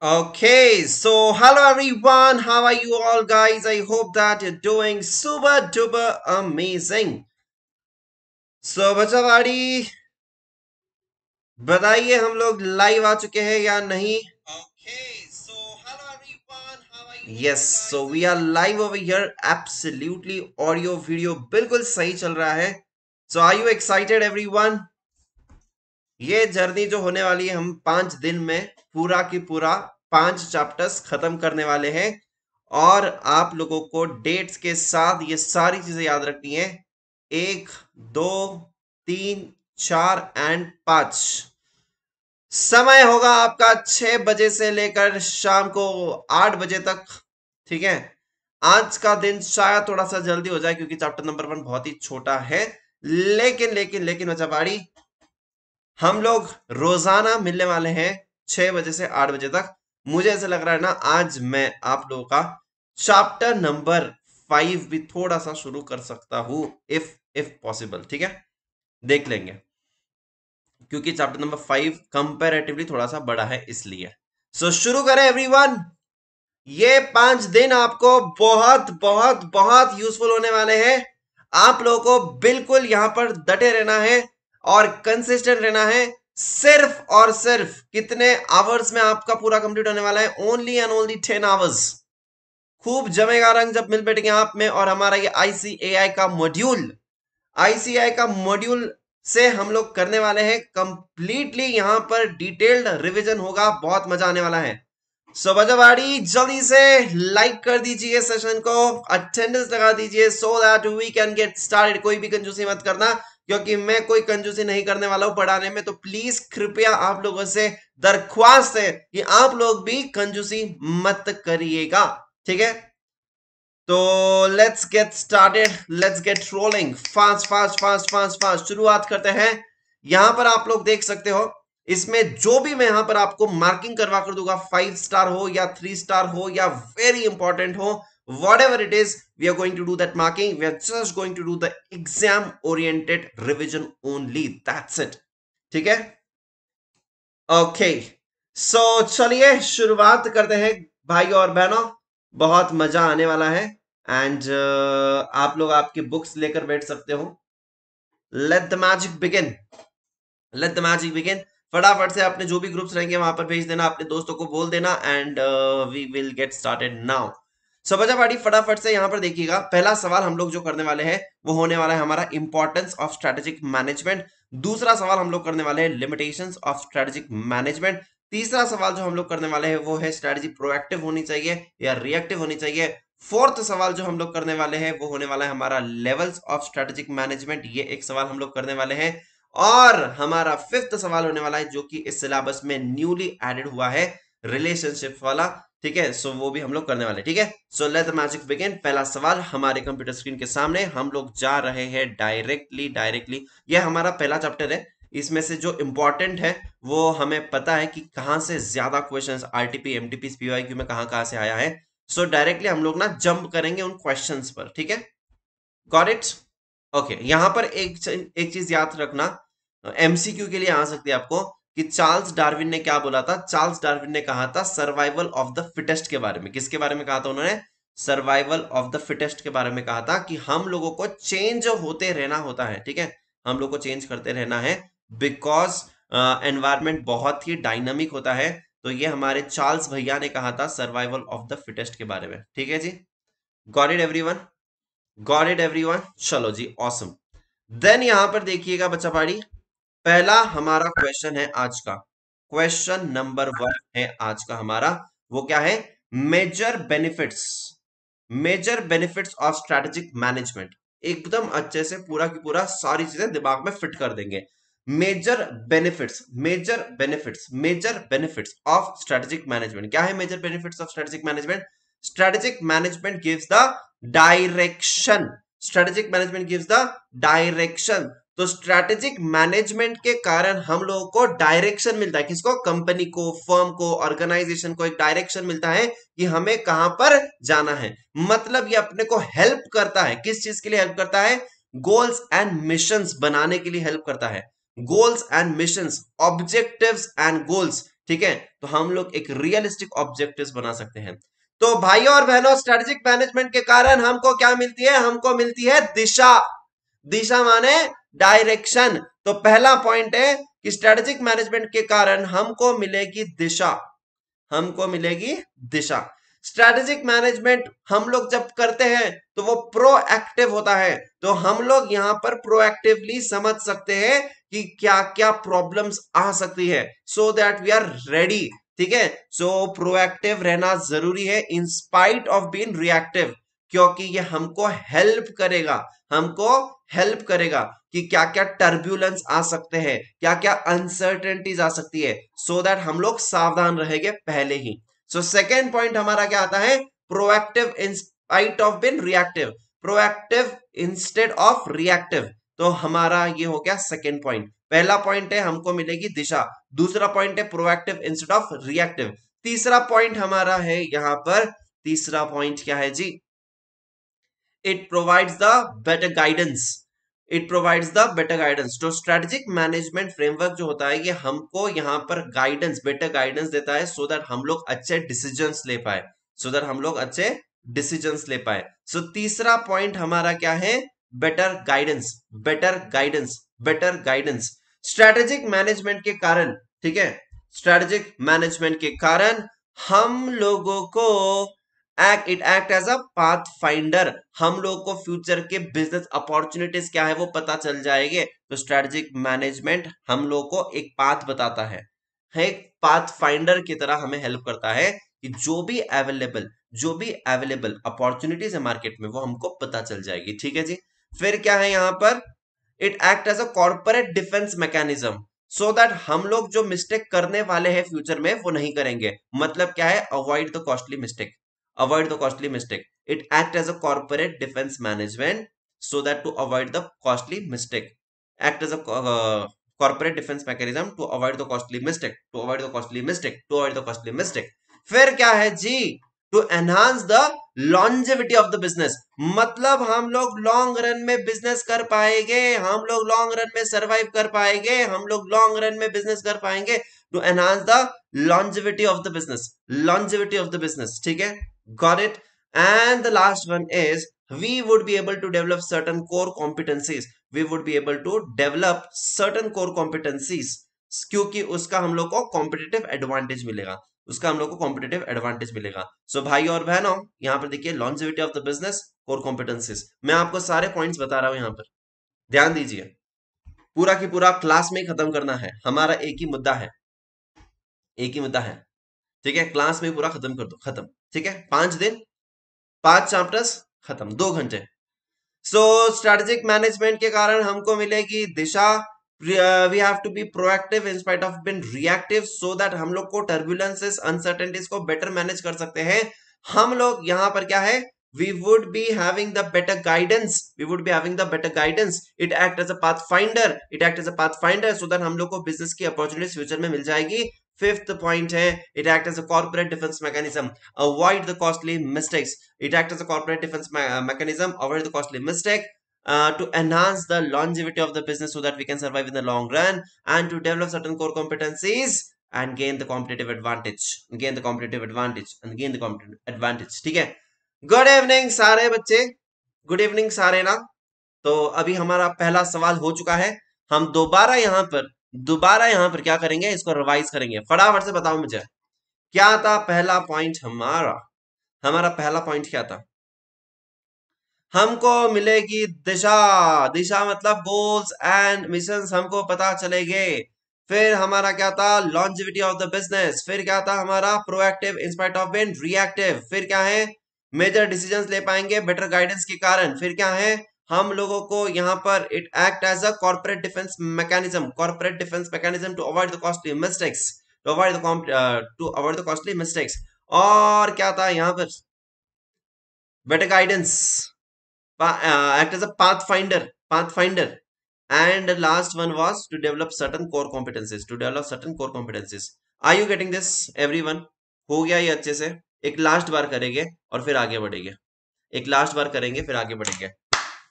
Okay, so hello everyone. How are you all guys? I hope that you're doing super duper amazing. So बच्चा वाड़ी बताइए हम लोग live आ चुके हैं या नहीं yes so we are live over here absolutely audio video बिल्कुल सही चल रहा है so are you excited everyone ये जर्नी जो होने वाली है हम पांच दिन में पूरा की पूरा पांच चैप्टर्स खत्म करने वाले हैं और आप लोगों को डेट्स के साथ ये सारी चीजें याद रखनी है एक दो तीन चार एंड पांच समय होगा आपका छह बजे से लेकर शाम को आठ बजे तक ठीक है आज का दिन शायद थोड़ा सा जल्दी हो जाए क्योंकि चैप्टर नंबर वन बहुत ही छोटा है लेकिन लेकिन लेकिन मचाबाड़ी हम लोग रोजाना मिलने वाले हैं छह बजे से आठ बजे तक मुझे ऐसा लग रहा है ना आज मैं आप लोगों का चैप्टर नंबर फाइव भी थोड़ा सा शुरू कर सकता हूं इफ इफ पॉसिबल ठीक है देख लेंगे क्योंकि चैप्टर नंबर फाइव कंपेरेटिवली थोड़ा सा बड़ा है इसलिए सो so, शुरू करें एवरीवन ये पांच दिन आपको बहुत बहुत बहुत यूजफुल होने वाले हैं आप लोगों को बिल्कुल यहां पर डटे रहना है और कंसिस्टेंट रहना है सिर्फ और सिर्फ कितने आवर्स में आपका पूरा कंप्लीट होने वाला है only and only ten hours खूब जमेगा रंग जब मिल बैठेंगे आप में और हमारा ये आईसीएआई का मॉड्यूल आईसीआई का मॉड्यूल से हम लोग करने वाले हैं कंप्लीटली यहां पर डिटेल्ड रिवीजन होगा बहुत मजा आने वाला है सो बजवाड़ी जल्दी से लाइक कर दीजिए सेशन को अटेंडेंस लगा दीजिए so that we can get started कोई भी कंजूसी मत करना क्योंकि मैं कोई कंजूसी नहीं करने वाला हूं पढ़ाने में तो प्लीज कृपया आप लोगों से दरख्वास्त है कि आप लोग भी कंजूसी मत करिएगा ठीक है तो let's get started let's get rolling fast fast fast fast fast शुरुआत करते हैं यहां पर आप लोग देख सकते हो इसमें जो भी मैं यहां पर आपको मार्किंग करवा कर दूंगा फाइव स्टार हो या थ्री स्टार हो या वेरी इंपॉर्टेंट हो whatever it is we are going to do that marking we are just going to do the exam oriented revision only that's it theek hai okay so chaliye shuruaat karte hain भाई aur behno bahut maza aane wala hai and uh, aap log aapki books lekar baith sakte ho let the magic begin let the magic begin फटाफट से अपने जो भी groups रहेंगे वहां पर भेज देना अपने दोस्तों को बोल देना and we will get started now सबजाबाड़ी फटाफट से यहां पर देखिएगा पहला सवाल हम लोग जो करने वाले हैं वो होने वाला है हमारा इंपॉर्टेंस ऑफ स्ट्रेटेजिक मैनेजमेंट दूसरा सवाल हम लोग करने वाले हैं लिमिटेशंस ऑफ स्ट्रेटेजिक मैनेजमेंट तीसरा सवाल जो हम लोग करने वाले हैं वो है स्ट्रेटेजी प्रोएक्टिव होनी चाहिए या रिएक्टिव होनी चाहिए फोर्थ सवाल जो हम लोग करने वाले हैं वो होने वाला है हमारा लेवल्स ऑफ स्ट्रेटेजिक मैनेजमेंट ये एक सवाल हम लोग करने वाले हैं और हमारा फिफ्थ सवाल होने वाला है जो कि इस सिलेबस में न्यूली एडेड हुआ है रिलेशनशिप वाला ठीक है सो वो भी हम लोग करने वाले ठीक है so let the magic begin पहला सवाल हमारे कंप्यूटर स्क्रीन के सामने हम लोग जा रहे हैं डायरेक्टली डायरेक्टली ये हमारा पहला चैप्टर है इसमें से जो इंपॉर्टेंट है वो हमें पता है कि कहां से ज्यादा क्वेश्चंस आरटीपी एमटीपी पीवाईक्यू में कहां कहां से आया है सो so, डायरेक्टली हम लोग ना जंप करेंगे उन क्वेश्चंस पर ठीक है गॉट इट ओके यहां पर एक एक चीज याद रखना एमसीक्यू के लिए आ सकती है आपको कि चार्ल्स डार्विन ने क्या बोला था चार्ल्स डार्विन ने कहा था सर्वाइवल ऑफ द फिटेस्ट के बारे में किसके बारे में कहा था उन्होंने सर्वाइवल ऑफ द फिटेस्ट के बारे में कहा था कि हम लोगों को चेंज होते रहना होता है ठीक है हम लोग को चेंज करते रहना है बिकॉज एनवायरमेंट uh, बहुत ही डायनामिक होता है तो ये हमारे चार्ल्स भैया ने कहा था सर्वाइवल ऑफ द फिटेस्ट के बारे में ठीक है जी got it everyone got it everyone चलो जी ऑसम देन यहां पर देखिएगा बच्चा पाड़ी पहला हमारा क्वेश्चन है आज का क्वेश्चन नंबर वन है आज का हमारा वो क्या है major benefits major benefits of strategic management एकदम अच्छे से पूरा की पूरा सारी चीजें दिमाग में फिट कर देंगे major benefits major benefits major benefits of strategic management क्या है major benefits of strategic management strategic management gives the direction strategic management gives the direction तो स्ट्रैटेजिक मैनेजमेंट के कारण हम लोगों को डायरेक्शन मिलता है किसको कंपनी को फर्म को ऑर्गेनाइजेशन को एक डायरेक्शन मिलता है कि हमें कहां पर जाना है मतलब ये अपने को हेल्प करता है किस चीज के लिए हेल्प करता है गोल्स एंड मिशन बनाने के लिए हेल्प करता है goals and mission objective and goals ठीक है तो हम लोग एक रियलिस्टिक ऑब्जेक्टिव बना सकते हैं तो भाइयों और बहनों स्ट्रेटेजिक मैनेजमेंट के कारण हमको क्या मिलती है हमको मिलती है दिशा दिशा माने डायरेक्शन तो पहला पॉइंट है कि स्ट्रेटेजिक मैनेजमेंट के कारण हमको मिलेगी दिशा हमको मिलेगी दिशा स्ट्रेटेजिक मैनेजमेंट हम लोग जब करते हैं तो वो प्रोएक्टिव होता है तो हम लोग यहाँ पर प्रोएक्टिवली समझ सकते हैं कि क्या क्या प्रॉब्लम्स आ सकती है so that we are ready ठीक है सो प्रोएक्टिव रहना जरूरी है in spite of being reactive क्योंकि ये हमको हेल्प करेगा हमको हेल्प करेगा कि क्या क्या टर्ब्यूलेंस आ सकते हैं क्या क्या अनसर्टेनिटीज आ सकती है सो so दैट हम लोग सावधान रहेंगे पहले ही सो सेकेंड पॉइंट हमारा क्या आता है proactive in spite of being reactive proactive instead of reactive तो हमारा ये हो गया सेकेंड पॉइंट पहला पॉइंट है हमको मिलेगी दिशा दूसरा पॉइंट है प्रोएक्टिव इंस्टेड ऑफ रिएक्टिव तीसरा पॉइंट हमारा है यहाँ पर तीसरा पॉइंट क्या है जी it provides the better guidance it provides the better guidance तो स्ट्रेटेजिक मैनेजमेंट फ्रेमवर्क जो होता है ये हमको यहाँ पर गाइडेंस बेटर गाइडेंस देता है सो so दैट हम लोग अच्छे डिसीजन ले पाए सो so दैट हम लोग अच्छे डिसीजन ले पाए सो so, तीसरा पॉइंट हमारा क्या है better guidance better guidance better guidance strategic management के कारण ठीक है स्ट्रेटेजिक मैनेजमेंट के कारण हम लोगों को act it act as a path finder हम लोग को फ्यूचर के बिजनेस अपॉर्चुनिटीज क्या है वो पता चल जाएंगे तो स्ट्रेटेजिक मैनेजमेंट हम लोग को एक पाथ बताता है एक पाथ फाइंडर की तरह हमें हेल्प करता है कि जो भी अवेलेबल जो भी अवेलेबल अपॉर्चुनिटीज है मार्केट में वो हमको पता चल जाएगी ठीक है जी फिर क्या है यहाँ पर it act as a corporate defence mechanism so that हम लोग जो मिस्टेक करने वाले हैं फ्यूचर में वो नहीं करेंगे मतलब क्या है avoid the costly mistake avoid the costly mistake. It act as a corporate defense management so that to avoid the costly mistake. Act as a uh, corporate defense mechanism to avoid the costly mistake. To avoid the costly mistake. To avoid the costly mistake. fir kya hai ji to enhance the longevity of the business matlab hum log long run mein business kar payenge hum log long run mein survive kar payenge hum log long run mein business kar payenge to enhance the longevity of the business longevity of the business theek hai Got it? And the last one is we would be able to develop certain core competencies. We would be able to develop certain core competencies. क्योंकि उसका हम लोग को competitive advantage मिलेगा उसका हम लोग को कॉम्पिटेटिव एडवांटेज मिलेगा सो so, भाई और बहनों यहां पर देखिए longevity of the business core competencies मैं आपको सारे पॉइंट्स बता रहा हूं यहां पर ध्यान दीजिए पूरा की पूरा क्लास में खत्म करना है हमारा एक ही मुद्दा है एक ही मुद्दा है ठीक है क्लास में पूरा खत्म कर दो खत्म ठीक है पांच दिन पांच चैप्टर्स खत्म दो घंटे सो स्ट्रेटेजिक मैनेजमेंट के कारण हमको मिलेगी दिशा we have to be proactive in spite of being reactive so that हम लोग को टर्बुलेंसेस अनसर्टेनिटीज को बेटर मैनेज कर सकते हैं हम लोग यहाँ पर क्या है we would be having the better guidance we would be having the better guidance it act as a pathfinder it act as a pathfinder so that hum log ko business ki opportunities future mein mil jayegi fifth point है it act as a corporate defence mechanism avoid the costly mistakes it act as a corporate defence mechanism avoid the costly mistake Uh, to enhance the longevity of the business so that we can survive in the long run and to develop certain core competencies and gain the competitive advantage gain the competitive advantage and gain the competitive advantage theek hai good evening sare bacche good evening sare na to abhi hamara pehla sawal ho chuka hai hum dobara yahan par दोबारा यहां पर क्या करेंगे इसको revise करेंगे फटाफट से बताओ मुझे क्या था पहला पॉइंट हमारा हमारा पहला पॉइंट क्या था हमको मिलेगी दिशा दिशा मतलब गोल्स एंड मिशन हमको पता चलेंगे फिर हमारा क्या था लॉन्जिविटी ऑफ द बिजनेस फिर क्या था हमारा proactive in spite of being reactive फिर क्या है मेजर डिसीजन ले पाएंगे बेटर गाइडेंस के कारण फिर क्या है हम लोगों को यहाँ पर it act as a corporate defence mechanism corporate defence mechanism to avoid the costly mistakes to avoid to avoid the costly mistakes और क्या था यहाँ पर better guidance act as a path finder path finder and last one was to develop certain core competencies to develop certain core competencies are you getting this everyone हो गया ये अच्छे से एक लास्ट बार करेंगे और फिर आगे बढ़ेंगे एक लास्ट बार करेंगे फिर आगे बढ़ेंगे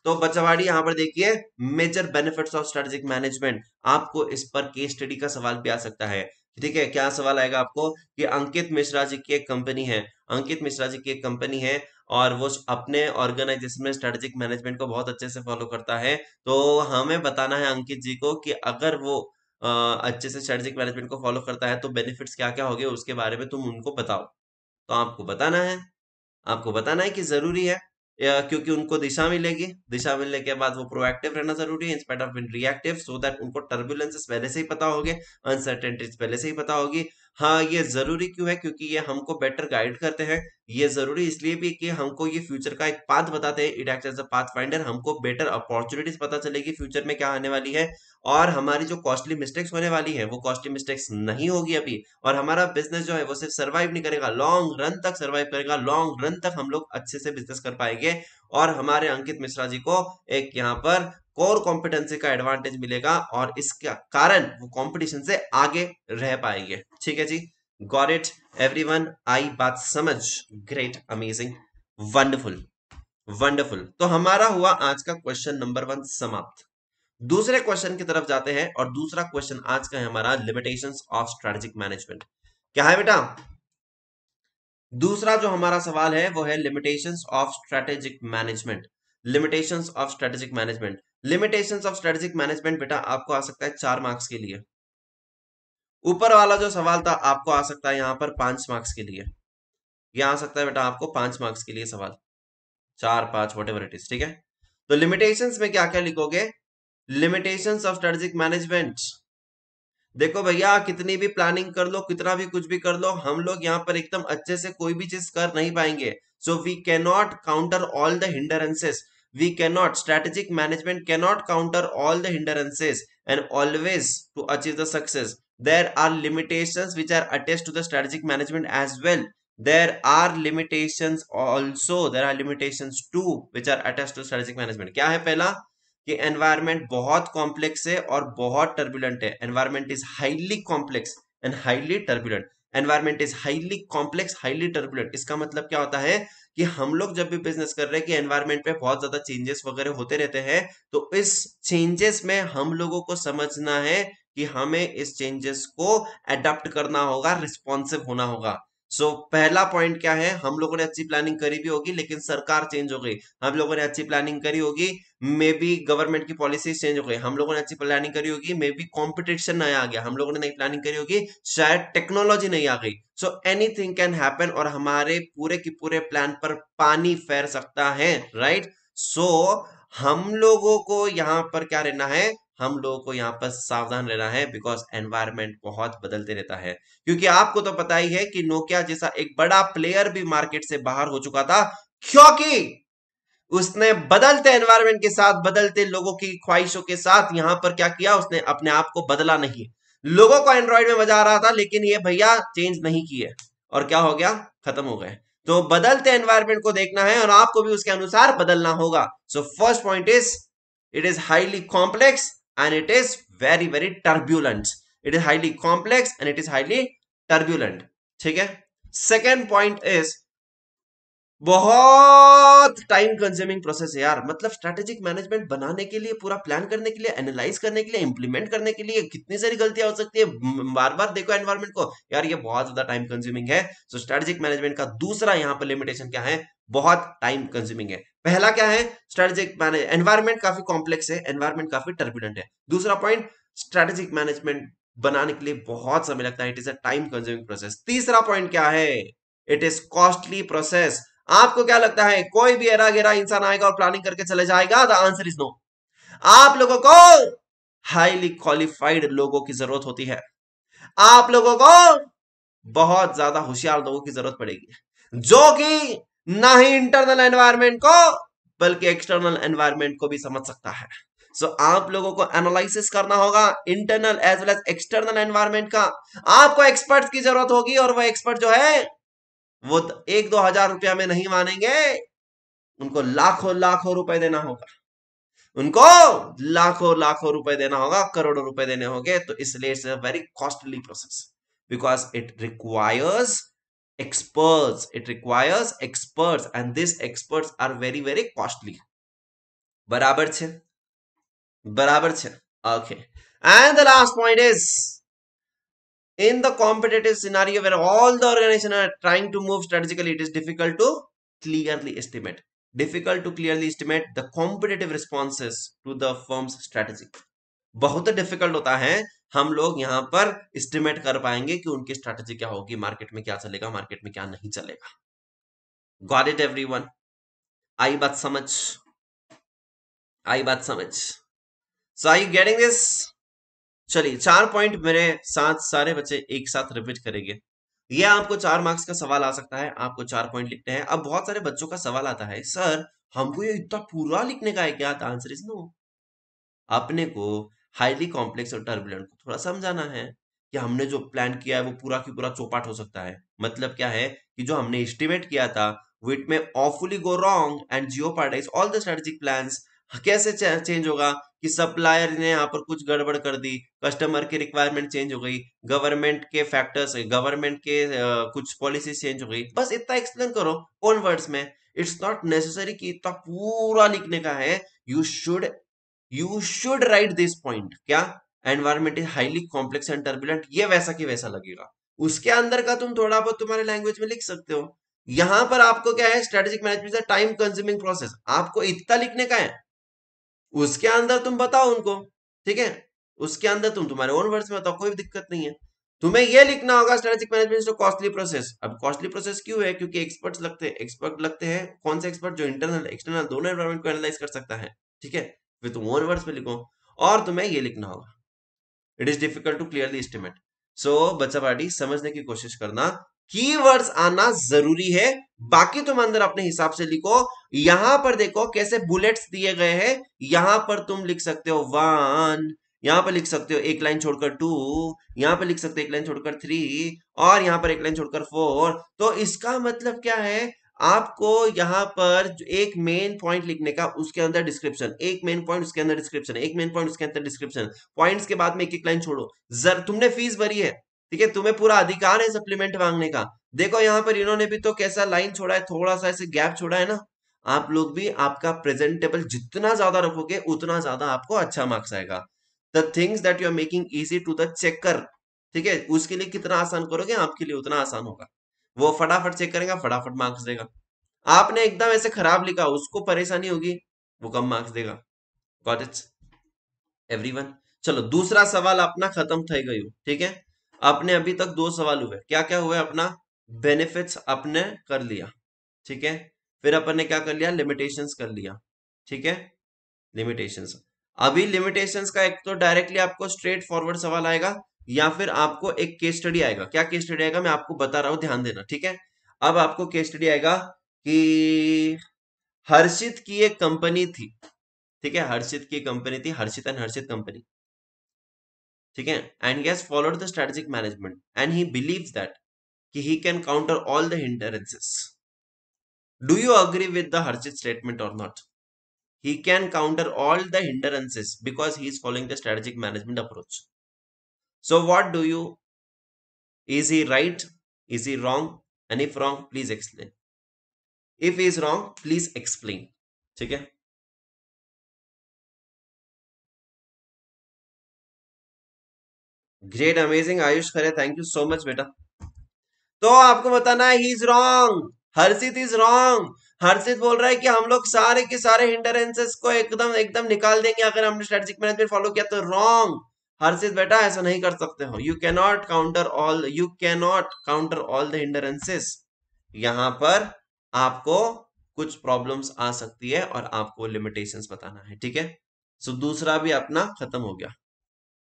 तो बच्चावाड़ी यहां पर देखिए major benefits of strategic management आपको इस पर केस स्टडी का सवाल भी आ सकता है ठीक है क्या सवाल आएगा आपको कि अंकित मिश्रा जी की एक कंपनी है अंकित मिश्रा जी की एक कंपनी है और वो अपने ऑर्गेनाइजेशन में स्ट्रेटेजिक मैनेजमेंट को बहुत अच्छे से फॉलो करता है तो हमें बताना है अंकित जी को कि अगर वो अच्छे से स्ट्रेटेजिक मैनेजमेंट को फॉलो करता है तो बेनिफिट्स क्या क्या होंगे उसके बारे में तुम उनको बताओ तो आपको बताना है आपको बताना है कि जरूरी है क्योंकि उनको दिशा मिलेगी दिशा मिलने के बाद वो प्रोएक्टिव रहना जरूरी है in spite of reactive so that उनको टर्बुलेंसेस पहले से ही पता होंगे अनसर्टेनिटीज पहले से ही पता होगी हाँ ये जरूरी क्यों है क्योंकि ये हमको बेटर गाइड करते हैं ये जरूरी इसलिए भी कि हमको ये फ्यूचर का एक पाथ बताते हैं it act as a path finder हमको बेटर अपॉर्चुनिटीज पता चलेगी फ्यूचर में क्या आने वाली है और हमारी जो कॉस्टली मिस्टेक्स होने वाली है वो कॉस्टली मिस्टेक्स नहीं होगी अभी और हमारा बिजनेस जो है वो सिर्फ सर्वाइव नहीं करेगा लॉन्ग रन तक सर्वाइव करेगा लॉन्ग रन तक हम लोग अच्छे से बिजनेस कर पाएंगे और हमारे अंकित मिश्रा जी को एक यहाँ पर कोर कॉम्पिटेंसी का एडवांटेज मिलेगा और इसका कारण वो कॉम्पिटिशन से आगे रह पाएंगे ठीक है जी गॉट इट वन आई बात समझ ग्रेट अमेजिंग वंडरफुल वंडरफुल तो हमारा हुआ आज का क्वेश्चन नंबर वन समाप्त दूसरे क्वेश्चन की तरफ जाते हैं और दूसरा क्वेश्चन आज का है हमारा लिमिटेशन ऑफ स्ट्रेटेजिक मैनेजमेंट क्या है बेटा दूसरा जो हमारा सवाल है वो है limitation of strategic management limitation of strategic management limitations of strategic management बेटा आपको आ सकता है चार मार्क्स के लिए ऊपर वाला जो सवाल था आपको आ सकता है यहां पर पांच मार्क्स के लिए यह आ सकता है बेटा आपको पांच मार्क्स के लिए सवाल चार पांच वट एवर इट इज ठीक है तो लिमिटेशन में क्या क्या लिखोगे लिमिटेशन ऑफ स्ट्रेटेजिक मैनेजमेंट देखो भैया कितनी भी प्लानिंग कर लो कितना भी कुछ भी कर लो हम लोग यहाँ पर एकदम अच्छे से कोई भी चीज कर नहीं पाएंगे so we can not counter all the hindrances we cannot strategic management cannot counter all the hindrances and always to achieve the success there are limitations which are attached to the strategic management as well there are limitations also there are limitations too which are attached to strategic management क्या है पहला कि environment बहुत complex है और बहुत turbulent है environment is highly complex and highly turbulent environment is highly complex highly turbulent इसका मतलब क्या होता है कि हम लोग जब भी बिजनेस कर रहे हैं कि एनवायरमेंट पे बहुत ज्यादा चेंजेस वगैरह होते रहते हैं तो इस चेंजेस में हम लोगों को समझना है कि हमें इस चेंजेस को अडेप्ट करना होगा रिस्पॉन्सिव होना होगा सो so, पहला पॉइंट क्या है हम लोगों ने अच्छी प्लानिंग करी भी होगी लेकिन सरकार चेंज हो गई हम लोगों ने अच्छी प्लानिंग करी होगी मे बी गवर्नमेंट की पॉलिसी चेंज हो गई हम लोगों ने अच्छी प्लानिंग करी होगी मे बी कॉम्पिटिशन नया आ गया हम लोगों ने नई प्लानिंग करी होगी शायद टेक्नोलॉजी नहीं आ गई so anything can happen और हमारे पूरे के पूरे प्लान पर पानी फेर सकता है राइट right? सो so, हम लोगों को यहां पर क्या रहना है हम लोगों को यहाँ पर सावधान रहना है बिकॉज एनवायरमेंट बहुत बदलते रहता है क्योंकि आपको तो पता ही है कि नोकिया जैसा एक बड़ा प्लेयर भी मार्केट से बाहर हो चुका था क्योंकि उसने बदलते एनवायरमेंट के साथ बदलते लोगों की ख्वाहिशों के साथ यहां पर क्या किया उसने अपने आप को बदला नहीं लोगों को एंड्रॉइड में मजा आ रहा था लेकिन ये भैया चेंज नहीं किए और क्या हो गया खत्म हो गए तो बदलते एनवायरमेंट को देखना है और आपको भी उसके अनुसार बदलना होगा so first point is it is highly complex and it is very very turbulent it is highly complex and it is highly turbulent Okay. second point is बहुत टाइम कंज्यूमिंग प्रोसेस है यार मतलब स्ट्रेटेजिक मैनेजमेंट बनाने के लिए पूरा plan करने के लिए एनालाइज करने के लिए इंप्लीमेंट करने के लिए कितनी सारी गलतियां हो सकती है बार बार देखो एनवायरमेंट को यार ये बहुत ज्यादा टाइम कंज्यूमिंग है सो स्ट्रेटेजिक मैनेजमेंट का दूसरा यहाँ पर लिमिटेशन क्या है बहुत टाइम कंज्यूमिंग है पहला क्या है स्ट्रेटेजिक मैनेज एनवायरमेंट काफी कॉम्प्लेक्स है एनवायरमेंट काफी टर्बुलेंट है दूसरा पॉइंट स्ट्रेटेजिक मैनेजमेंट बनाने के लिए बहुत समय लगता है it is a time consuming process तीसरा पॉइंट क्या है इट इज कॉस्टली प्रोसेस आपको क्या लगता है कोई भी एरा गेरा इंसान आएगा और प्लानिंग करके चले जाएगा द आंसर इज नो आप लोगों को हाईली क्वालिफाइड लोगों की जरूरत होती है आप लोगों को बहुत ज्यादा होशियार लोगों की जरूरत पड़ेगी जो कि ना ही इंटरनल एनवायरमेंट को बल्कि एक्सटर्नल एनवायरमेंट को भी समझ सकता है सो so, आप लोगों को एनालिसिस करना होगा internal as well as external environment का आपको एक्सपर्ट की जरूरत होगी और वह एक्सपर्ट जो है वो एक दो हजार रुपया में नहीं मानेंगे उनको लाखों लाखों रुपए देना होगा उनको लाखों लाखों रुपए देना होगा करोड़ों रुपए देने होंगे तो इसलिए it's a very costly process because it requires experts it requires experts and this experts are very very costly बराबर छे बराबर छे okay and the last point is in the competitive scenario where all the organization are trying to move strategically it is difficult to clearly estimate difficult to clearly estimate the competitive responses to the firm's strategy बहुत difficult होता है हम लोग यहां पर estimate कर पाएंगे कि उनकी स्ट्रेटजी क्या होगी मार्केट में क्या चलेगा मार्केट में क्या नहीं चलेगा गॉड इट एवरीवन आई बात समझ आई बात समझ सो आई गेटिंग दिस चलिए चार पॉइंट मेरे साथ सारे बच्चे एक साथ रिपीट करेंगे ये आपको चार मार्क्स का सवाल आ सकता है आपको चार पॉइंट लिखते हैं अब बहुत सारे बच्चों का सवाल आता है सर हमको ये इतना पूरा लिखने का है क्या आंसर इज नो अपने को हाईली कॉम्प्लेक्स और टर्बुलेंट को थोड़ा समझाना है कि हमने जो प्लान किया है वो पूरा की पूरा चौपाट हो सकता है मतलब क्या है कि जो हमने एस्टिमेट किया था विट में ऑफुली गो रॉन्ग एंड जियो ऑल द स्ट्रेटेजिक प्लान कैसे चेंज होगा कि सप्लायर ने यहाँ पर कुछ गड़बड़ कर दी कस्टमर की रिक्वायरमेंट चेंज हो गई गवर्नमेंट के फैक्टर्स गवर्नमेंट के uh, कुछ पॉलिसी चेंज हो गई बस इतना एक्सप्लेन करो ओन वर्ड्स में इट्स नॉट नेसेसरी कि इतना पूरा लिखने का है you should you should write this point क्या environment is highly complex and turbulent ये वैसा की वैसा लगेगा उसके अंदर का तुम थोड़ा बहुत तुम्हारे लैंग्वेज में लिख सकते हो यहां पर आपको क्या है strategic management time consuming process आपको इतना लिखने का है उसके अंदर तुम बताओ उनको ठीक है उसके अंदर तुम तुम्हारे ओन वर्ड्स में बताओ कोई दिक्कत नहीं है तुम्हें यह लिखना होगा स्ट्रेटेजिक मैनेजमेंट तो कॉस्टली प्रोसेस अब कॉस्टली प्रोसेस क्यों है क्योंकि एक्सपर्ट्स लगते हैं एक्सपर्ट लगते हैं कौन से एक्सपर्ट जो इंटरनल एक्सटर्नल दोनों एनवायरमेंट को एनालाइज कर सकता है ठीक है फिर तुम ओन वर्ड्स में लिखो और तुम्हें यह लिखना होगा it is difficult to clearly estimate so बच्चा पार्टी समझने की कोशिश करना कीवर्ड्स आना जरूरी है बाकी तुम अंदर अपने हिसाब से लिखो यहां पर देखो कैसे बुलेट्स दिए गए हैं यहां पर तुम लिख सकते हो वन यहां पर लिख सकते हो एक लाइन छोड़कर टू यहां पर लिख सकते हो एक लाइन छोड़कर थ्री और यहां पर एक लाइन छोड़कर फोर तो इसका मतलब क्या है आपको यहां पर एक मेन पॉइंट लिखने का उसके अंदर डिस्क्रिप्शन एक मेन पॉइंट उसके अंदर डिस्क्रिप्शन एक मेन पॉइंट उसके अंदर डिस्क्रिप्शन पॉइंट्स के बाद में एक एक लाइन छोड़ो जर तुमने फीस भरी है ठीक है तुम्हें पूरा अधिकार है सप्लीमेंट मांगने का देखो यहाँ पर इन्होंने भी तो कैसा लाइन छोड़ा है थोड़ा सा ऐसे गैप छोड़ा है ना आप लोग भी आपका प्रेजेंटेबल जितना ज्यादा रखोगे उतना ज्यादा आपको अच्छा मार्क्स आएगा the things that you are making easy to the checker ठीक है उसके लिए कितना आसान करोगे आपके लिए उतना आसान होगा वो फटाफट चेक करेगा फटाफट मार्क्स देगा आपने एकदम ऐसे खराब लिखा उसको परेशानी होगी वो कम मार्क्स देगा गॉट इट्स एवरीवन चलो दूसरा सवाल अपना खत्म थे ગયું ठीक है आपने अभी तक दो सवाल हुए क्या क्या हुए अपना बेनिफिट्स आपने कर लिया ठीक है फिर अपन ने क्या कर लिया लिमिटेशंस कर लिया ठीक है लिमिटेशंस अभी लिमिटेशंस का एक तो डायरेक्टली आपको स्ट्रेट फॉरवर्ड सवाल आएगा या फिर आपको एक केस स्टडी आएगा क्या केस स्टडी आएगा मैं आपको बता रहा हूं ध्यान देना ठीक है अब आपको केस स्टडी आएगा कि हर्षित की एक कंपनी थी ठीक है हर्षित की कंपनी थी हर्षित एंड हर्षित कंपनी ठीक है and has followed followed the strategic management and he that that कि he can counter all the you do you agree with the Harshit statement और not he can counter all the hindrances because he is following the strategic management approach so what do you is he right is he wrong and if wrong please explain if he is wrong please explain ठीक है great amazing Ayush Khare thank you so much बेटा तो आपको बताना है he is wrong Harshit is wrong Harshit बोल रहा है कि हम लोग सारे के सारे हिंडरेंसेस को एकदम एकदम निकाल देंगे अगर हमने स्ट्रेटेजिक मैनेजमेंट फॉलो किया तो रॉन्ग हर्षित बेटा ऐसा नहीं कर सकते हो you can not counter all you can not counter all the hindrances यहां पर आपको कुछ प्रॉब्लम्स आ सकती है और आपको लिमिटेशंस बताना है ठीक है सो दूसरा भी अपना खत्म हो गया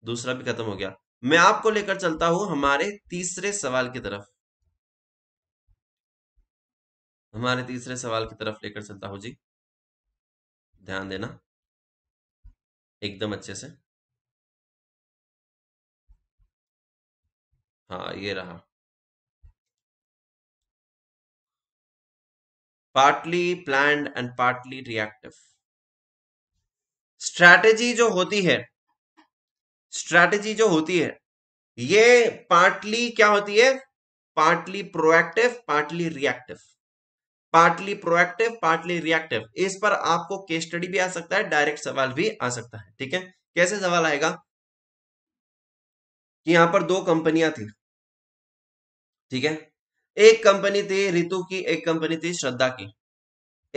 दूसरा भी खत्म हो गया मैं आपको लेकर चलता हूं हमारे तीसरे सवाल की तरफ हमारे तीसरे सवाल की तरफ लेकर चलता हूं जी ध्यान देना एकदम अच्छे से हाँ ये रहा partly plan and partly reactive strategy जो होती है स्ट्रैटेजी जो होती है ये पार्टली क्या होती है partly proactive partly reactive partly proactive partly reactive इस पर आपको केस स्टडी भी आ सकता है डायरेक्ट सवाल भी आ सकता है ठीक है कैसे सवाल आएगा कि यहां पर दो कंपनियां थी ठीक है एक कंपनी थी ऋतु की एक कंपनी थी श्रद्धा की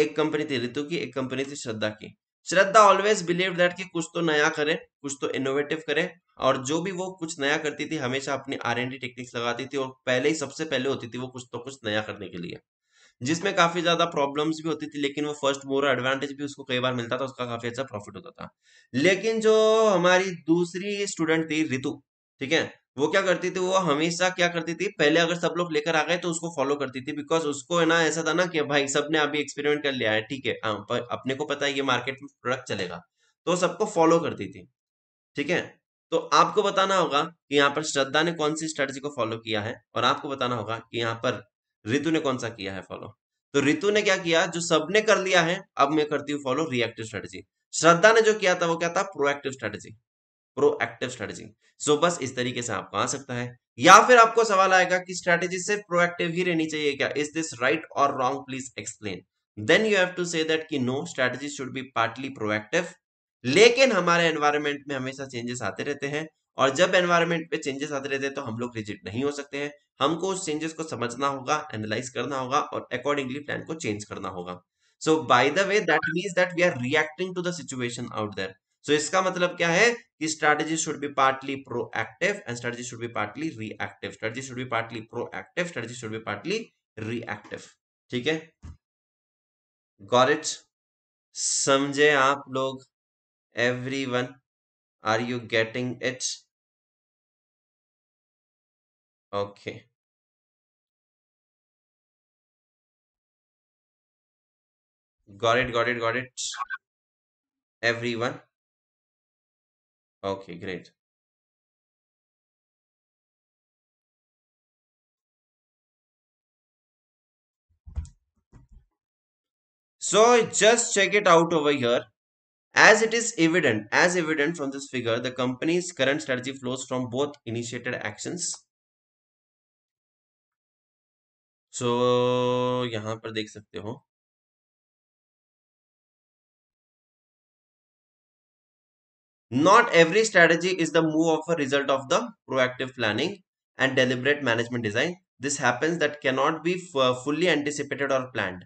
एक कंपनी थी ऋतु की एक कंपनी थी श्रद्धा की श्रद्धा ऑलवेज बिलीव दैट कि कुछ तो नया करे कुछ तो इनोवेटिव करे और जो भी वो कुछ नया करती थी हमेशा अपनी आर एन डी टेक्निक्स लगाती थी और पहले ही सबसे पहले होती थी वो कुछ तो कुछ नया करने के लिए जिसमें काफी ज्यादा प्रॉब्लम्स भी होती थी लेकिन वो फर्स्ट मोर एडवांटेज भी उसको कई बार मिलता था उसका काफी अच्छा प्रॉफिट होता था लेकिन जो हमारी दूसरी स्टूडेंट थी रितु ठीक है वो क्या करती थी वो हमेशा क्या करती थी पहले अगर सब लोग लेकर आ गए तो उसको फॉलो करती थी बिकॉज उसको है ना ऐसा था ना कि भाई सब ने अभी एक्सपेरिमेंट कर लिया है ठीक है हाँ, अपने को पता है ये मार्केट में प्रोडक्ट चलेगा तो सबको फॉलो करती थी ठीक है तो आपको बताना होगा कि यहाँ पर श्रद्धा ने कौन सी स्ट्रेटजी को फॉलो किया है और आपको बताना होगा कि यहाँ पर रितु ने कौन सा किया है फॉलो तो रितु ने क्या किया जो सबने कर लिया है अब मैं करती हूँ फॉलो रिएक्टिव स्ट्रेटजी श्रद्धा ने जो किया था वो क्या था proactive strategy proactive strategy so बस इस तरीके से आपको आ सकता है या फिर आपको सवाल आएगा कि स्ट्रेटेजी सिर्फ प्रोएक्टिव ही रहनी चाहिए क्या इज दिस राइट और wrong please explain then you have to say that कि no strategy should be partly proactive लेकिन हमारे एनवायरमेंट में हमेशा चेंजेस आते रहते हैं और जब एनवायरमेंट पे चेंजेस आते रहते हैं तो हम लोग रिजिट नहीं हो सकते हैं हमको उस चेंजेस को समझना होगा एनालाइज करना होगा और अकॉर्डिंगली प्लान को चेंज करना होगा so by the way that means that we are reacting to the situation out there so तो इसका मतलब क्या है कि strategy should be partly proactive and strategy should be partly reactive strategy should be partly proactive strategy should be partly reactive ठीक है got it समझे आप लोग everyone are you getting it okay got it got got it everyone Okay, great. So just check it out over here. As it is evident, as evident from this figure, the company's current strategy flows from both initiated actions. So यहाँ पर देख सकते हो not every strategy is the move of a result of the proactive planning and deliberate management design this happens that cannot be fully anticipated or planned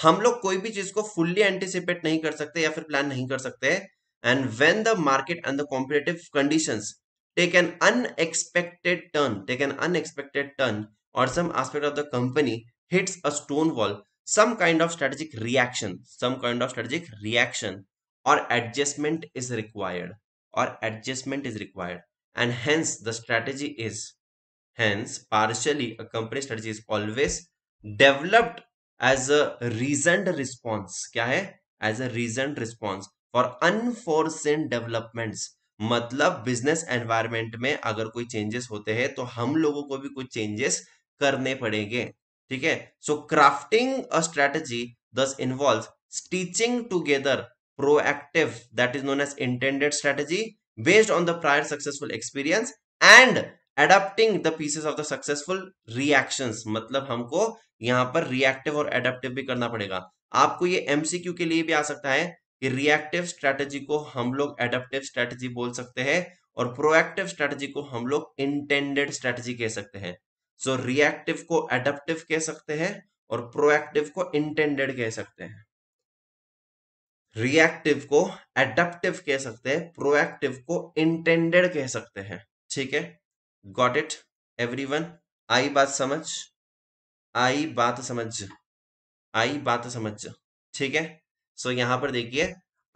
Hamlok, log koi bhi cheez fully anticipate nahi kar sakte ya fir plan nahi kar sakte and when the market and the competitive conditions take an unexpected turn take an unexpected turn or some aspect of the company hits a stone wall some kind of strategic reaction some kind of strategic reaction और adjustment is required और adjustment is required and hence the strategy is hence partially a company strategy is always developed as a reason response क्या है as a reason response for unforeseen developments मतलब business environment में अगर कोई changes होते हैं तो हम लोगों को भी कुछ चेंजेस करने पड़ेंगे ठीक है so crafting a strategy thus involve stitching together proactive that is known as intended strategy based on the prior successful experience and adapting the pieces of the successful reactions मतलब हमको यहाँ पर रिएक्टिव और adaptive भी करना पड़ेगा आपको ये एमसीक्यू के लिए भी आ सकता है कि रिएक्टिव स्ट्रेटजी को हम लोग एडेप्टिव स्ट्रेटजी बोल सकते हैं और प्रोएक्टिव स्ट्रेटजी को हम लोग इंटेंडेड स्ट्रेटजी कह सकते हैं सो so, रिएक्टिव को एडेप्टिव कह सकते हैं और प्रोएक्टिव को इंटेंडेड कह सकते हैं रिएक्टिव को एडेप्टिव कह सकते हैं प्रोएक्टिव को इंटेंडेड कह सकते हैं ठीक है गॉट इट एवरीवन आई बात समझ आई बात समझ आई बात समझ ठीक है सो यहां पर देखिए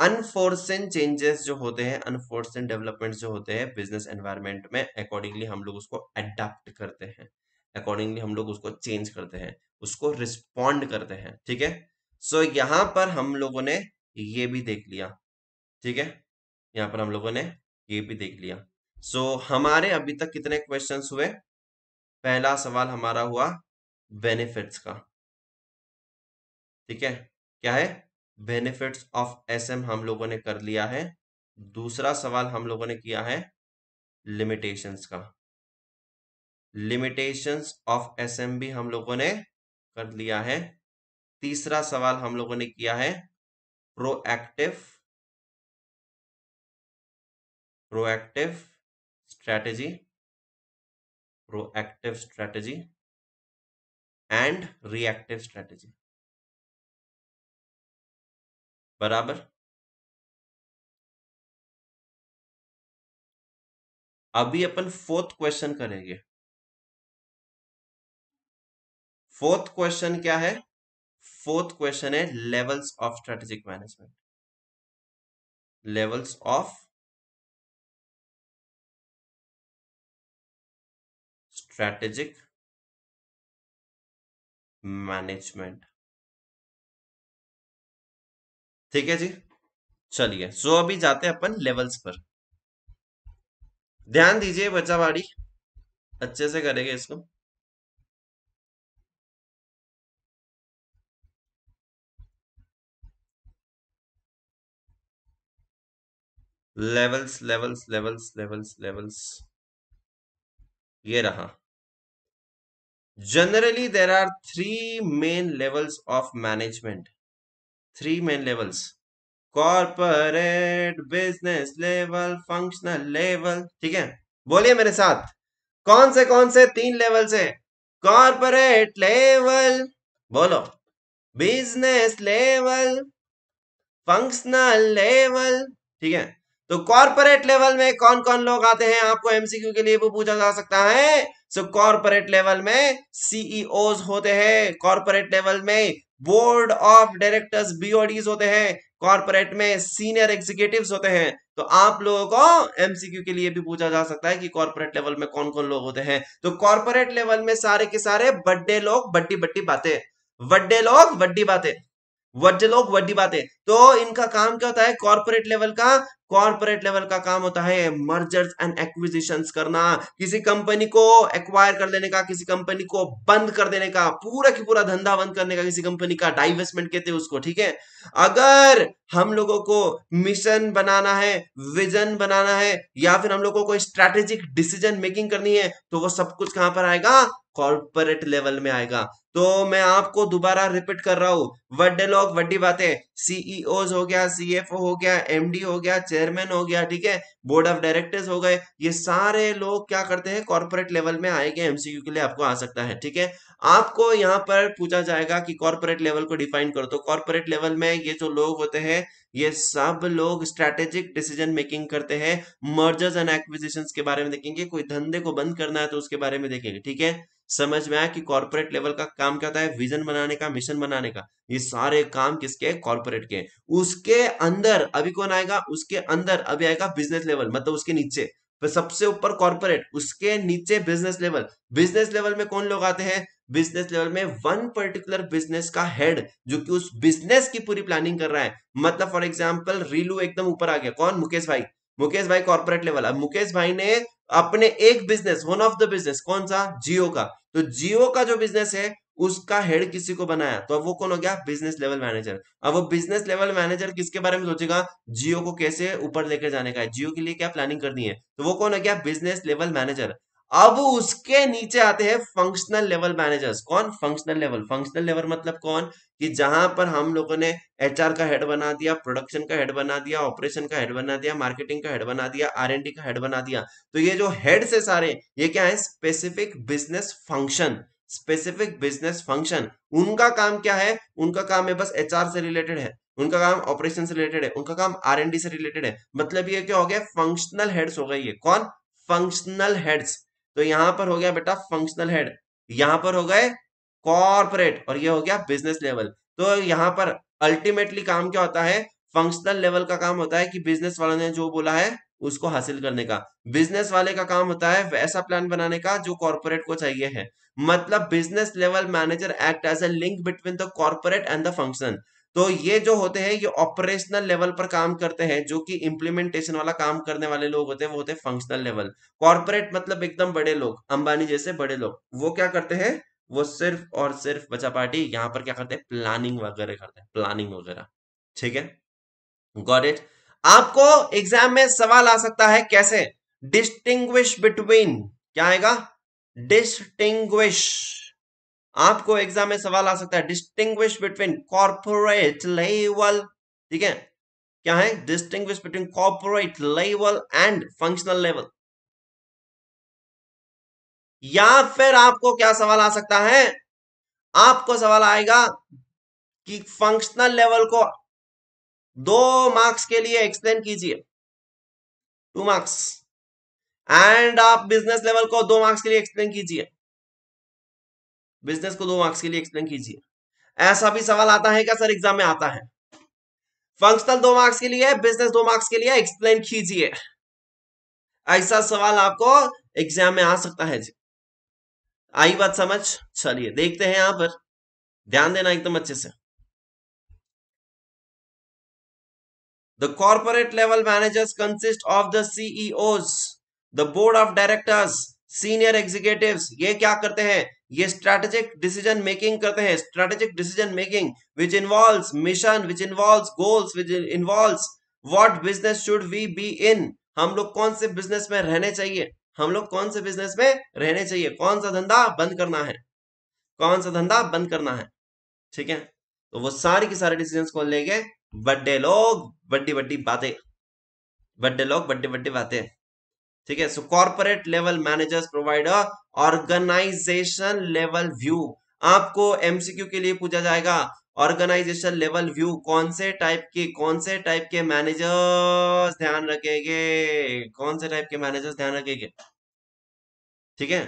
अनफोर्सन चेंजेस जो होते हैं अनफोर्सन डेवलपमेंट जो होते हैं बिजनेस एनवायरमेंट में अकॉर्डिंगली हम लोग उसको अडेप्ट करते हैं अकॉर्डिंगली हम लोग उसको चेंज करते हैं उसको रिस्पॉन्ड करते हैं ठीक है सो so, पर हम लोगों ने ये भी देख लिया ठीक है यहाँ पर हम लोगों ने ये भी देख लिया सो so, हमारे अभी तक कितने क्वेश्चंस हुए पहला सवाल हमारा हुआ बेनिफिट्स का ठीक है क्या है बेनिफिट्स ऑफ एसएम हम लोगों ने कर लिया है दूसरा सवाल हम लोगों ने किया है लिमिटेशंस का लिमिटेशंस ऑफ एसएम भी हम लोगों ने कर लिया है तीसरा सवाल हम लोगों ने किया है proactive proactive strategy proactive strategy and reactive strategy बराबर अभी अपन फोर्थ क्वेश्चन करेंगे फोर्थ क्वेश्चन क्या है फोर्थ क्वेश्चन है levels of strategic management levels of strategic management ठीक है जी चलिए सो अभी जाते हैं अपन लेवल्स पर ध्यान दीजिए बच्चा बाड़ी अच्छे से करेंगे इसको levels levels levels levels levels ये रहा generally there are three main levels of management three main levels corporate business level functional level ठीक है बोलिए मेरे साथ कौन से कौन से तीन लेवल्स है कॉरपोरेट लेवल बोलो बिजनेस लेवल फंक्शनल लेवल ठीक है तो कॉर्पोरेट लेवल में कौन कौन लोग आते हैं आपको एमसीक्यू के लिए वो पूछा जा सकता है सो कॉर्पोरेट लेवल में सीईओ e होते हैं कॉर्पोरेट लेवल में बोर्ड ऑफ डायरेक्टर्स बीओडीज होते हैं कॉर्पोरेट में सीनियर एग्जीक्यूटिव होते हैं तो आप लोगों को एमसीक्यू के लिए भी पूछा जा सकता है कि कॉर्पोरेट लेवल में कौन कौन लोग होते हैं तो कॉर्पोरेट लेवल में सारे के सारे बड्डे लोग बड्डी बड्डी बातें बड्डे लोग बड्डी बातें वड्डे लोग वड्डी बातें तो इनका काम क्या होता है कॉर्पोरेट लेवल का कॉर्पोरेट लेवल का काम होता है मर्जर्स एंड एक्विजिशंस करना किसी कंपनी को एक्वायर कर लेने का किसी कंपनी को बंद कर देने का पूरा की पूरा धंधा बंद करने का किसी कंपनी का डाइवेस्टमेंट कहते हैं उसको ठीक है अगर हम लोगों को मिशन बनाना है विजन बनाना है या फिर हम लोगों को स्ट्रेटेजिक डिसीजन मेकिंग करनी है तो वो सब कुछ कहां पर आएगा कॉर्पोरेट लेवल में आएगा तो मैं आपको दोबारा रिपीट कर रहा हूँ वड्डे लोग वड्डी बातें सीईओ e हो गया सीएफओ हो गया एमडी हो गया चेयरमैन हो गया ठीक है बोर्ड ऑफ डायरेक्टर्स हो गए ये सारे लोग क्या करते हैं कॉर्पोरेट लेवल में आएंगे एमसीक्यू के लिए आपको आ सकता है ठीक है आपको यहाँ पर पूछा जाएगा कि कॉर्पोरेट लेवल को डिफाइन करो तो कॉर्पोरेट लेवल में ये जो लोग होते हैं ये सब लोग स्ट्रैटेजिक डिसीजन मेकिंग करते हैं मर्जर्स एंड एक्विजिशन के बारे में देखेंगे कोई धंधे को बंद करना है तो उसके बारे में देखेंगे ठीक है समझ में आया कि कॉर्पोरेट लेवल का काम क्या होता है विजन बनाने का मिशन बनाने का ये सारे काम किसके कॉर्पोरेट के उसके अंदर अभी कौन आएगा उसके अंदर अभी आएगा बिजनेस लेवल मतलब उसके नीचे सबसे ऊपर कॉर्पोरेट उसके नीचे बिजनेस लेवल बिजनेस लेवल में कौन लोग आते हैं बिजनेस लेवल में वन पर्टिकुलर बिजनेस का हेड जो कि उस बिजनेस की पूरी प्लानिंग कर रहा है मतलब फॉर एग्जाम्पल रीलू एकदम ऊपर आ गया कौन मुकेश भाई मुकेश भाई कॉर्पोरेट लेवल अब मुकेश भाई ने अपने एक business one of the business कौन सा जियो का तो जियो का जो बिजनेस है उसका हेड किसी को बनाया तो अब वो कौन हो गया बिजनेस लेवल मैनेजर अब वो बिजनेस लेवल मैनेजर किसके बारे में सोचेगा जियो को कैसे ऊपर लेकर जाने का है जियो के लिए क्या प्लानिंग करनी है तो वो कौन हो गया बिजनेस लेवल मैनेजर अब उसके नीचे आते हैं फंक्शनल लेवल मैनेजर्स कौन फंक्शनल लेवल फंक्शनल लेवल मतलब कौन कि जहां पर हम लोगों ने एचआर का हेड बना दिया प्रोडक्शन का हेड बना दिया ऑपरेशन का हेड बना दिया मार्केटिंग का हेड बना दिया आर एन डी का हेड बना दिया तो ये जो हेड से सारे ये क्या है specific business function specific business function उनका काम क्या है उनका काम है बस एचआर से रिलेटेड है उनका काम ऑपरेशन से रिलेटेड है उनका काम आर से रिलेटेड है मतलब ये क्या हो गया फंक्शनल हेड्स हो गए ये कौन फंक्शनल हेड्स तो यहां पर हो गया बेटा फंक्शनल हेड यहां पर हो गए कॉर्पोरेट और ये हो गया बिजनेस लेवल तो यहां पर अल्टीमेटली काम क्या होता है फंक्शनल लेवल का काम होता है कि बिजनेस वालों ने जो बोला है उसको हासिल करने का बिजनेस वाले का काम होता है वैसा प्लान बनाने का जो कॉर्पोरेट को चाहिए है मतलब business level manager act as a link between the corporate and the function तो ये जो होते हैं ये ऑपरेशनल लेवल पर काम करते हैं जो कि इंप्लीमेंटेशन वाला काम करने वाले लोग होते हैं वो होते हैं फंक्शनल लेवल कॉर्पोरेट मतलब एकदम बड़े लोग अंबानी जैसे बड़े लोग वो क्या करते हैं वो सिर्फ और सिर्फ बचा पार्टी यहां पर क्या करते हैं प्लानिंग वगैरह करते हैं प्लानिंग वगैरह ठीक है गॉट इट आपको एग्जाम में सवाल आ सकता है कैसे डिस्टिंग्विश बिटवीन क्या आएगा डिस्टिंग्विश आपको एग्जाम में सवाल आ सकता है डिस्टिंग्विश बिटवीन कॉर्पोरेट लेवल ठीक है क्या है distinguish between corporate level and functional level या फिर आपको क्या सवाल आ सकता है आपको सवाल आएगा कि फंक्शनल लेवल को दो मार्क्स के लिए एक्सप्लेन कीजिए टू मार्क्स एंड आप बिजनेस लेवल को दो मार्क्स के लिए एक्सप्लेन कीजिए बिजनेस को दो मार्क्स के लिए एक्सप्लेन कीजिए ऐसा भी सवाल आता है क्या सर एग्जाम में आता है फंक्शनल दो मार्क्स के लिए बिजनेस दो मार्क्स के लिए एक्सप्लेन कीजिए ऐसा सवाल आपको एग्जाम में आ सकता है जी आई बात समझ चलिए देखते हैं यहां पर ध्यान देना एकदम अच्छे से the corporate level managers consist of the CEOs, the board of directors senior executive ये क्या करते हैं ये स्ट्रेटेजिक डिसीजन मेकिंग करते हैं strategic decision making which involve mission which involve goals which involve what business should we be in हम लोग कौन से बिजनेस में रहने चाहिए हम लोग कौन से बिजनेस में रहने चाहिए कौन सा धंधा बंद करना है कौन सा धंधा बंद करना है ठीक है तो वो सारी की सारे डिसीजन को लेके बड्डे लोग बड्डी बड्डी बातें बड्डे लोग बड्डी बड्डी बातें ठीक है so corporate level managers provide organization level view आपको एमसीक्यू के लिए पूछा जाएगा ऑर्गेनाइजेशन लेवल व्यू कौन से टाइप के कौन से टाइप के मैनेजर्स ध्यान रखेंगे कौन से टाइप के मैनेजर्स ध्यान रखेंगे ठीक है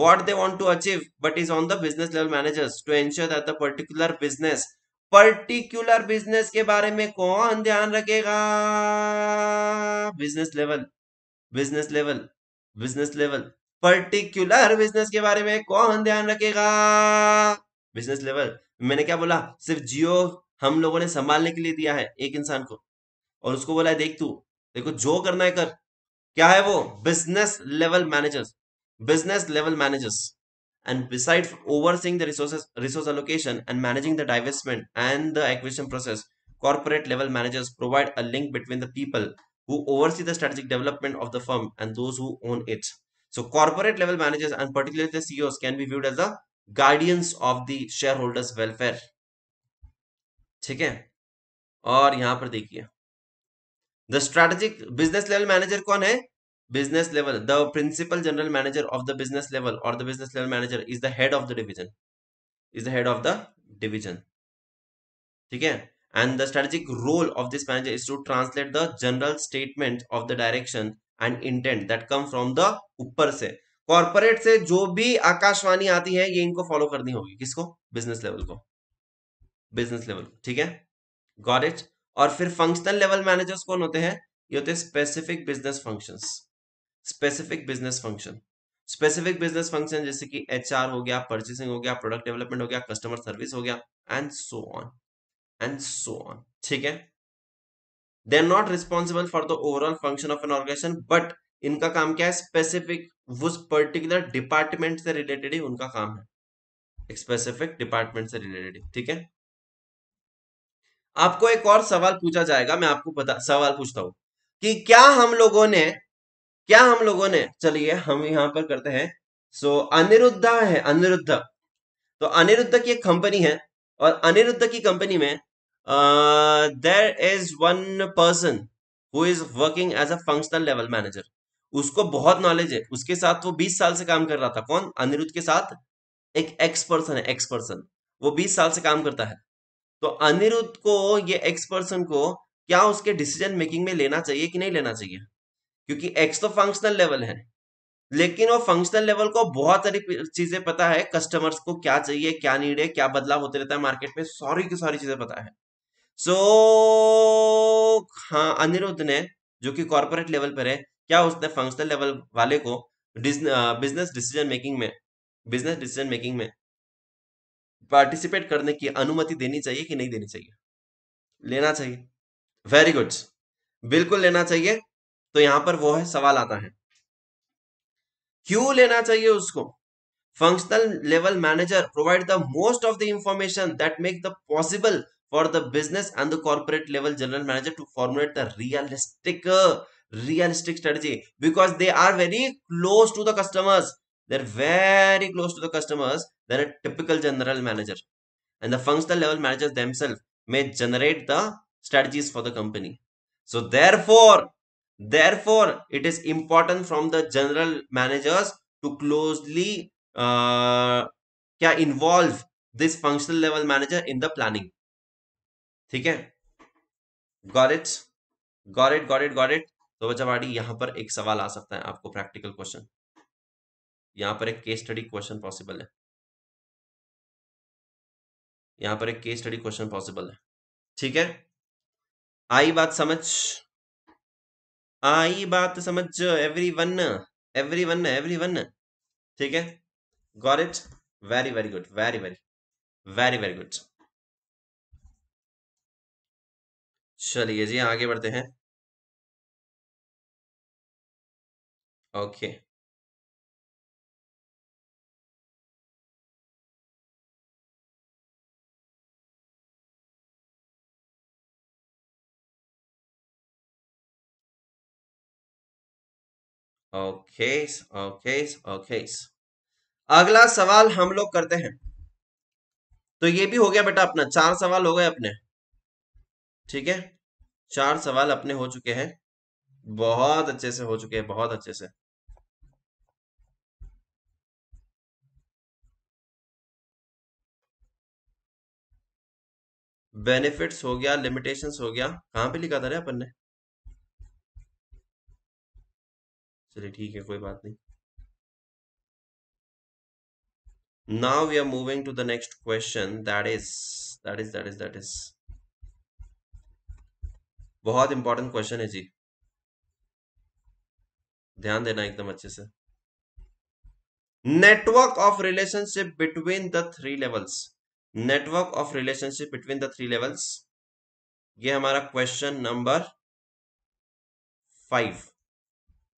what they want to achieve but is on the business level managers to ensure that the particular business particular business के बारे में कौन ध्यान रखेगा business level business level business level particular business के बारे में कौन ध्यान रखेगा बिजनेस लेवल मैंने क्या बोला सिर्फ जियो हम लोगों ने संभालने के लिए दिया है एक इंसान को और उसको बोला है देख तू देखो जो करना है कर क्या है वो business level managers business level managers and beside overseeing the resources resource allocation and managing the divestment and the acquisition process corporate level managers provide a link between the people who oversee the strategic development of the firm and those who own it. So corporate level managers and particularly the CEOs can be viewed as the guardians of the shareholders welfare. ठीक है और यहां पर देखिए the strategic business level manager कौन है business level the principal general manager of the business level और the business level manager is the head of the division is the head of the division ठीक है and the strategic role of this manager is to translate the general statement of the direction and intent that come from the upper से corporate से जो भी आकाशवाणी आती है ये इनको फॉलो करनी होगी किसको बिजनेस लेवल को बिजनेस लेवल ठीक है got it और फिर फंक्शनल लेवल मैनेजर्स कौन होते हैं ये होते specific specific business function specific business function specific business function जैसे कि एच हो गया परचेसिंग हो गया प्रोडक्ट डेवलपमेंट हो गया कस्टमर सर्विस हो गया and so on and so on ठीक है they are not responsible for the overall function of an organization but इनका काम क्या है स्पेसिफिक उस पर्टिकुलर डिपार्टमेंट से रिलेटेड ही उनका काम है स्पेसिफिक डिपार्टमेंट से रिलेटेड ठीक है आपको एक और सवाल पूछा जाएगा मैं आपको बता सवाल पूछता हूं कि क्या हम लोगों ने क्या हम लोगों ने चलिए हम यहां पर करते हैं सो so, अनिरुद्धा है अनिरुद्ध तो अनिरुद्ध की एक कंपनी है और अनिरुद्ध की कंपनी में there is one person who is working as a functional level manager उसको बहुत नॉलेज है उसके साथ वो बीस साल से काम कर रहा था कौन अनिरुद्ध के साथ एक एक्स पर्सन है एक्स पर्सन वो बीस साल से काम करता है तो अनिरुद्ध को ये एक्स पर्सन को क्या उसके डिसीजन मेकिंग में लेना चाहिए कि नहीं लेना चाहिए क्योंकि एक्स तो फंक्शनल लेवल है लेकिन वो फंक्शनल लेवल को बहुत सारी चीजें पता है कस्टमर्स को क्या चाहिए क्या नीड है क्या बदलाव होते रहता है मार्केट में सॉरी की सारी चीजें पता है सो so, हाँ अनिरुद्ध ने जो कि कॉर्पोरेट लेवल पर है क्या उसने फंक्शनल लेवल वाले को बिजनेस डिसीजन मेकिंग में बिजनेस डिसीजन मेकिंग में पार्टिसिपेट करने की अनुमति देनी चाहिए कि नहीं देनी चाहिए लेना चाहिए वेरी गुड बिल्कुल लेना चाहिए तो यहां पर वो है सवाल आता है क्यों लेना चाहिए उसको functional level manager provide the most of the information that make the possible for the business and the corporate level general manager to formulate the realistic uh, realistic strategy because they are very close to the customers they're very close to the customers than a typical general manager and the functional level managers themselves may generate the strategies for the company so therefore therefore it is important from the general managers to closely uh, involve this functional level manager in the planning ठीक है got it got it it it तो बच्चा बाड़ी यहां पर एक सवाल आ सकता है आपको प्रैक्टिकल क्वेश्चन यहां पर एक केस स्टडी क्वेश्चन पॉसिबल है यहां पर एक केस स्टडी क्वेश्चन पॉसिबल है ठीक है आई बात समझ आई बात समझ everyone everyone everyone ठीक है got it very very good very very very very good चलिए जी आगे बढ़ते हैं ओके ओके ओके ओके अगला सवाल हम लोग करते हैं तो ये भी हो गया बेटा अपना चार सवाल हो गए अपने ठीक है चार सवाल अपने हो चुके हैं बहुत अच्छे से हो चुके हैं बहुत अच्छे से बेनिफिट्स हो गया लिमिटेशंस हो गया कहां पे लिखा था रे अपन ने चलिए ठीक है कोई बात नहीं now we are moving to the next question that is that is that is that is बहुत इंपॉर्टेंट क्वेश्चन है जी ध्यान देना एकदम अच्छे से network of relationship between the three levels network of relationship between the three levels ये हमारा question number five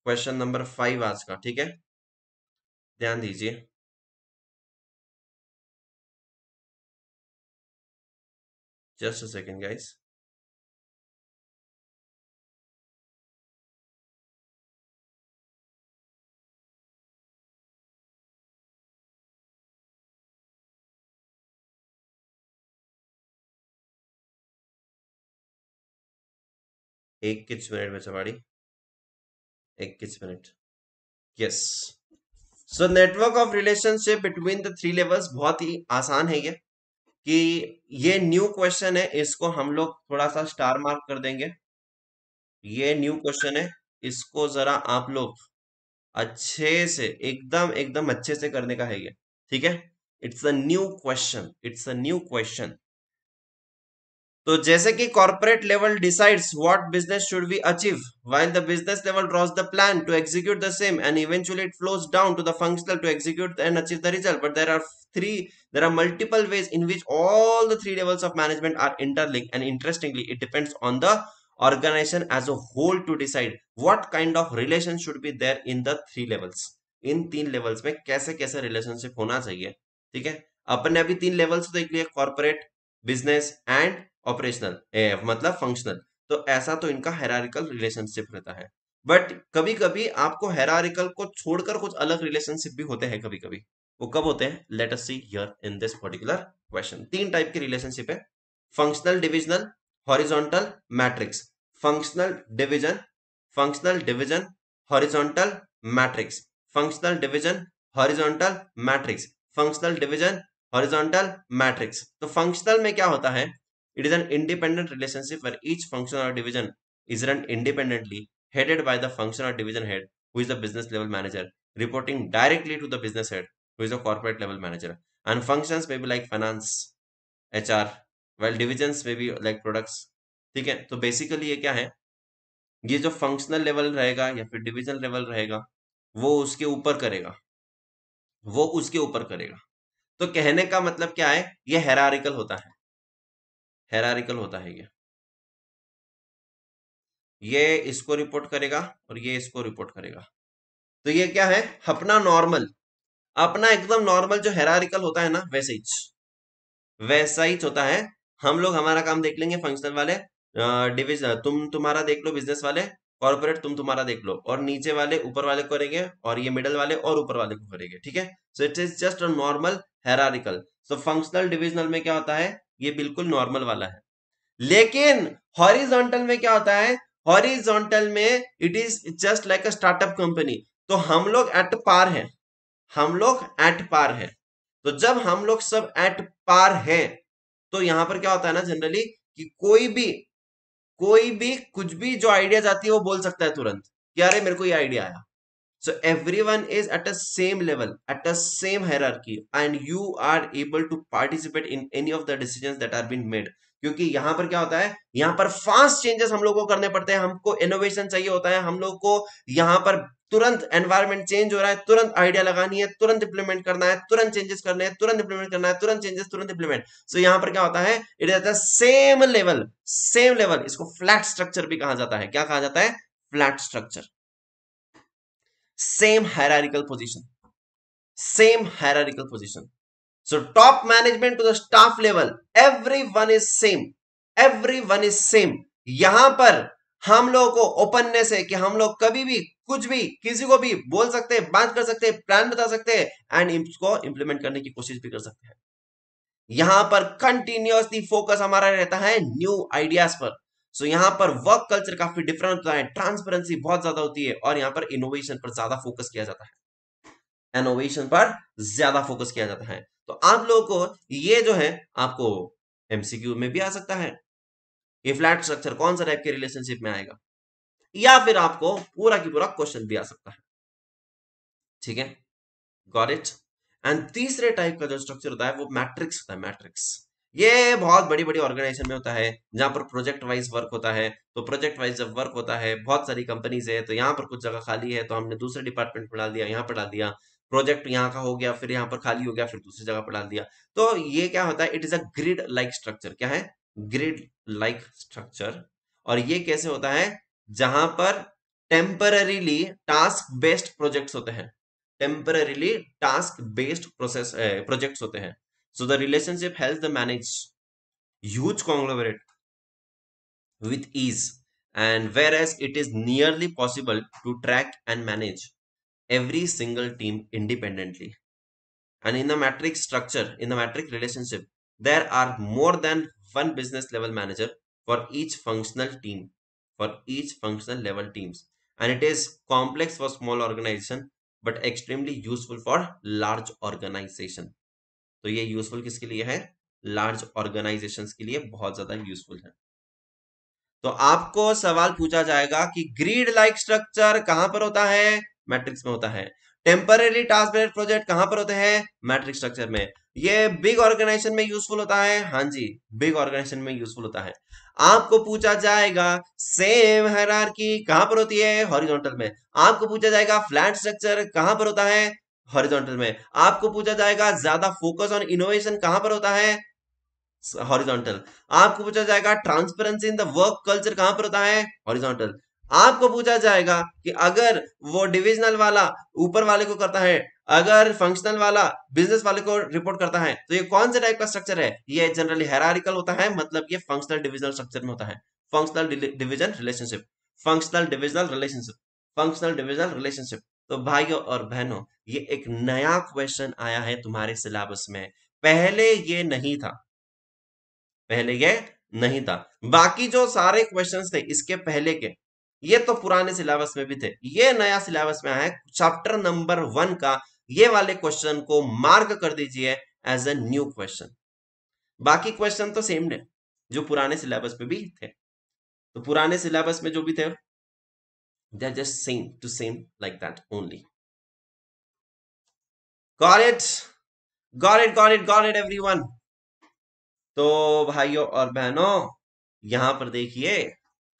question number five आज का ठीक है ध्यान दीजिए जस्ट अ सेकेंड गाइस इक्कीस मिनट में चवाड़ी इक्कीस minute yes so network of relationship between the three levels बहुत ही आसान है ये कि ये न्यू क्वेश्चन है इसको हम लोग थोड़ा सा स्टार मार्क कर देंगे ये न्यू क्वेश्चन है इसको जरा आप लोग अच्छे से एकदम एकदम अच्छे से करने का है ये ठीक है it's a new question it's a new question तो जैसे कि corporate level decides what business should be achieve while the business level draws the plan to execute the same and eventually it flows down to the functional to execute and achieve the result but there are three there are multiple ways in which all the three levels of management are interlink and interestingly it depends on the organization as a whole to decide what kind of relation should be there in the three levels इन तीन levels में कैसे कैसे relationship होना चाहिए ठीक है अपने अभी तीन लेवल्स तो देख लिए कॉर्पोरेट बिजनेस एंड ऑपरेशनल मतलब फंक्शनल तो ऐसा तो इनका हेरारिकल रिलेशनशिप रहता है बट कभी कभी आपको हेरारिकल को छोड़कर कुछ अलग रिलेशनशिप भी होते हैं कभी कभी वो कब होते हैं let us see here in this particular question तीन टाइप के रिलेशनशिप है functional divisional horizontal matrix functional division functional division horizontal matrix functional division horizontal matrix functional division horizontal matrix तो फंक्शनल में क्या होता है It is an independent relationship where each function or division is run independently, headed by the function or division head, who is the business level manager, reporting directly to the business head, who is the corporate level manager. And functions may be like finance, HR, while divisions may be like products. ठीक है तो basically ये क्या है ये जो functional level रहेगा या फिर डिविजन लेवल रहेगा वो उसके ऊपर करेगा वो उसके ऊपर करेगा तो कहने का मतलब क्या है ये हेरारिकल होता है हेरारिकल होता है ये ये इसको रिपोर्ट करेगा और ये इसको रिपोर्ट करेगा तो ये क्या है अपना नॉर्मल अपना एकदम नॉर्मल जो हेरारिकल होता है ना वैसे ही वैसा ही होता है हम लोग हमारा काम देख लेंगे फंक्शनल वाले डिविजन तुम तुम्हारा देख लो बिजनेस वाले कॉर्पोरेट तुम तुम्हारा देख लो और नीचे वाले ऊपर वाले को करेंगे और ये मिडल वाले और ऊपर वाले को करेंगे ठीक है so it is just a normal hierarchical so functional divisional में क्या होता है ये बिल्कुल नॉर्मल वाला है लेकिन हॉरिजॉन्टल में क्या होता है हॉरिजॉन्टल में it is just like a startup company तो हम लोग एट पार हैं हम लोग एट पार हैं तो जब हम लोग सब एट पार हैं तो यहां पर क्या होता है ना जनरली कि कोई भी कोई भी कुछ भी जो आइडिया जाती है वो बोल सकता है तुरंत कि अरे मेरे को ये आइडिया आया so everyone is at a same level at a same hierarchy and you are able to participate in any of the decisions that are been made क्योंकि यहां पर क्या होता है यहां पर फास्ट चेंजेस हम लोग को करने पड़ते हैं हमको इनोवेशन चाहिए होता है हम लोग को यहाँ पर तुरंत एनवायरमेंट चेंज हो रहा है तुरंत आइडिया लगानी है तुरंत इंप्लीमेंट करना है तुरंत चेंजेस करने हैं तुरंत इंप्लीमेंट करना है तुरंत चेंजेस तुरंत इंप्लीमेंट सो यहां पर क्या होता है it is same level same level इसको फ्लैट स्ट्रक्चर भी कहा जाता है क्या कहा जाता है flat structure same hierarchical position same hierarchical position so top management to the staff level everyone is same everyone is same यहां पर हम लोगों को ओपननेस है कि हम लोग कभी भी कुछ भी किसी को भी बोल सकते हैं बात कर सकते हैं प्लान बता सकते हैं एंड इसको इंप्लीमेंट करने की कोशिश भी कर सकते हैं यहां पर कंटिन्यूसली फोकस हमारा रहता है न्यू आइडियाज पर सो यहाँ पर वर्क कल्चर काफी डिफरेंट होता है ट्रांसपेरेंसी बहुत ज्यादा होती है और यहाँ पर इनोवेशन पर ज्यादा फोकस किया जाता है इनोवेशन पर ज्यादा फोकस किया जाता है तो आप लोगों को ये जो है आपको एमसीक्यू में भी आ सकता है ये फ्लैट स्ट्रक्चर कौन सा टाइप के रिलेशनशिप में आएगा या फिर आपको पूरा की पूरा क्वेश्चन भी आ सकता है ठीक है गॉट इट एंड तीसरे टाइप का जो स्ट्रक्चर होता है वो मैट्रिक्स होता है मैट्रिक्स ये बहुत बड़ी बड़ी ऑर्गेनाइजेशन में होता है जहां पर प्रोजेक्ट वाइज वर्क होता है तो प्रोजेक्ट वाइज जब वर्क होता है बहुत सारी कंपनीज है तो यहाँ पर कुछ जगह खाली है तो हमने दूसरे डिपार्टमेंट में डाल दिया यहाँ पर डाल दिया प्रोजेक्ट यहाँ का हो गया फिर यहाँ पर खाली हो गया फिर दूसरी जगह पर डाल दिया तो ये क्या होता है it is a grid like structure क्या है ग्रिड लाइक स्ट्रक्चर और ये कैसे होता है जहां पर टेम्पररीली टास्क बेस्ड प्रोजेक्ट होते हैं temporarily task based process project होते हैं So the relationship helps the manage huge conglomerate with ease and whereas it is nearly possible to track and manage every single team independently and in the matrix structure in the matrix relationship there are more than one business level manager for each functional team for each functional level teams and it is complex for small organization but extremely useful for large organization तो ये useful किसके लिए है large organisation के लिए बहुत ज्यादा useful है तो आपको सवाल पूछा जाएगा कि ग्रीड लाइक स्ट्रक्चर कहां पर होता है मैट्रिक्स में होता है टेम्पररी टास्क बेस्ड प्रोजेक्ट कहां पर होते हैं मैट्रिक्स स्ट्रक्चर में ये बिग ऑर्गेनाइजेशन में यूजफुल होता है हाँ जी बिग ऑर्गेनाइजेशन में यूजफुल होता है आपको पूछा जाएगा सेम की कहां पर होती है हॉरिजॉन्टल में आपको पूछा जाएगा फ्लैट स्ट्रक्चर कहां पर होता है हॉरिजॉन्टल में आपको पूछा जाएगा ज्यादा फोकस ऑन इनोवेशन कहां पर होता है हॉरिजॉन्टल आपको पूछा जाएगा transparency in the work culture कहां पर होता है हॉरिजॉन्टल आपको पूछा जाएगा कि अगर वो डिविजनल वाला ऊपर वाले को करता है अगर फंक्शनल वाला बिजनेस वाले को रिपोर्ट करता है तो ये कौन से टाइप का स्ट्रक्चर है ये जनरली हेरारिकल होता है मतलब ये फंक्शनल डिविजनल स्ट्रक्चर में होता है functional division relationship functional divisional relationship functional divisional relationship तो भाइयों और बहनों ये एक नया क्वेश्चन आया है तुम्हारे सिलेबस में पहले ये नहीं था पहले ये नहीं था बाकी जो सारे क्वेश्चंस थे इसके पहले के ये तो पुराने सिलेबस में भी थे ये नया सिलेबस में आया है चैप्टर नंबर वन का ये वाले क्वेश्चन को मार्क कर दीजिए एज ए न्यू क्वेश्चन बाकी क्वेश्चन तो सेम है जो पुराने सिलेबस में भी थे तो पुराने सिलेबस में जो भी थे they're just same to same like that only got it got it got it got it everyone तो भाइयों और बहनों यहां पर देखिए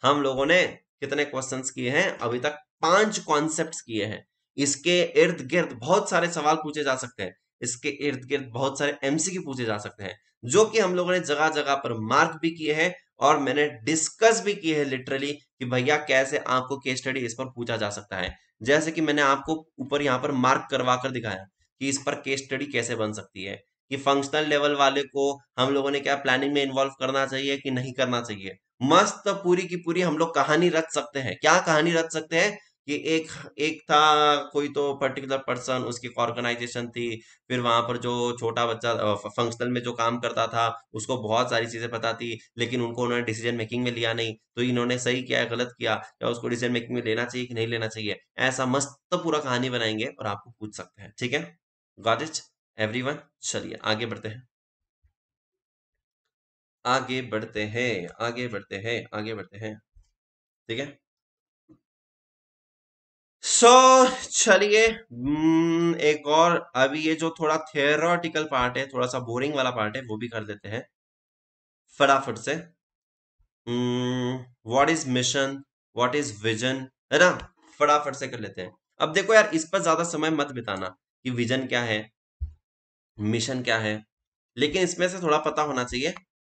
हम लोगों ने कितने क्वेश्चंस किए हैं अभी तक पांच कॉन्सेप्ट्स किए हैं इसके इर्द गिर्द बहुत सारे सवाल पूछे जा सकते हैं इसके इर्द गिर्द बहुत सारे एमसीक्यू पूछे जा सकते हैं जो कि हम लोगों ने जगह जगह पर मार्क भी किए हैं और मैंने डिस्कस भी किए हैं लिटरली कि भैया कैसे आपको केस स्टडी इस पर पूछा जा सकता है जैसे कि मैंने आपको ऊपर यहाँ पर मार्क करवा कर दिखाया कि इस पर केस स्टडी कैसे बन सकती है कि फंक्शनल लेवल वाले को हम लोगों ने क्या प्लानिंग में इन्वॉल्व करना चाहिए कि नहीं करना चाहिए मस्त पूरी की पूरी हम लोग कहानी रच सकते हैं क्या कहानी रच सकते हैं कि एक एक था कोई तो पर्टिकुलर पर्सन उसकी ऑर्गेनाइजेशन थी फिर वहां पर जो छोटा बच्चा फंक्शनल में जो काम करता था उसको बहुत सारी चीजें पता थी लेकिन उनको उन्होंने डिसीजन मेकिंग में लिया नहीं तो इन्होंने सही किया गलत किया या उसको डिसीजन मेकिंग में लेना चाहिए कि नहीं लेना चाहिए ऐसा मस्त पूरा कहानी बनाएंगे और आपको पूछ सकते हैं ठीक है गॉट एवरी चलिए आगे बढ़ते हैं आगे बढ़ते हैं आगे बढ़ते हैं आगे बढ़ते हैं ठीक है सो so, चलिए हम्म, एक और अभी ये जो थोड़ा थियोरटिकल पार्ट है थोड़ा सा बोरिंग वाला पार्ट है वो भी कर देते हैं फटाफट से what is mission what is vision है ना फटाफट से कर लेते हैं अब देखो यार इस पर ज्यादा समय मत बिताना कि विजन क्या है मिशन क्या है लेकिन इसमें से थोड़ा पता होना चाहिए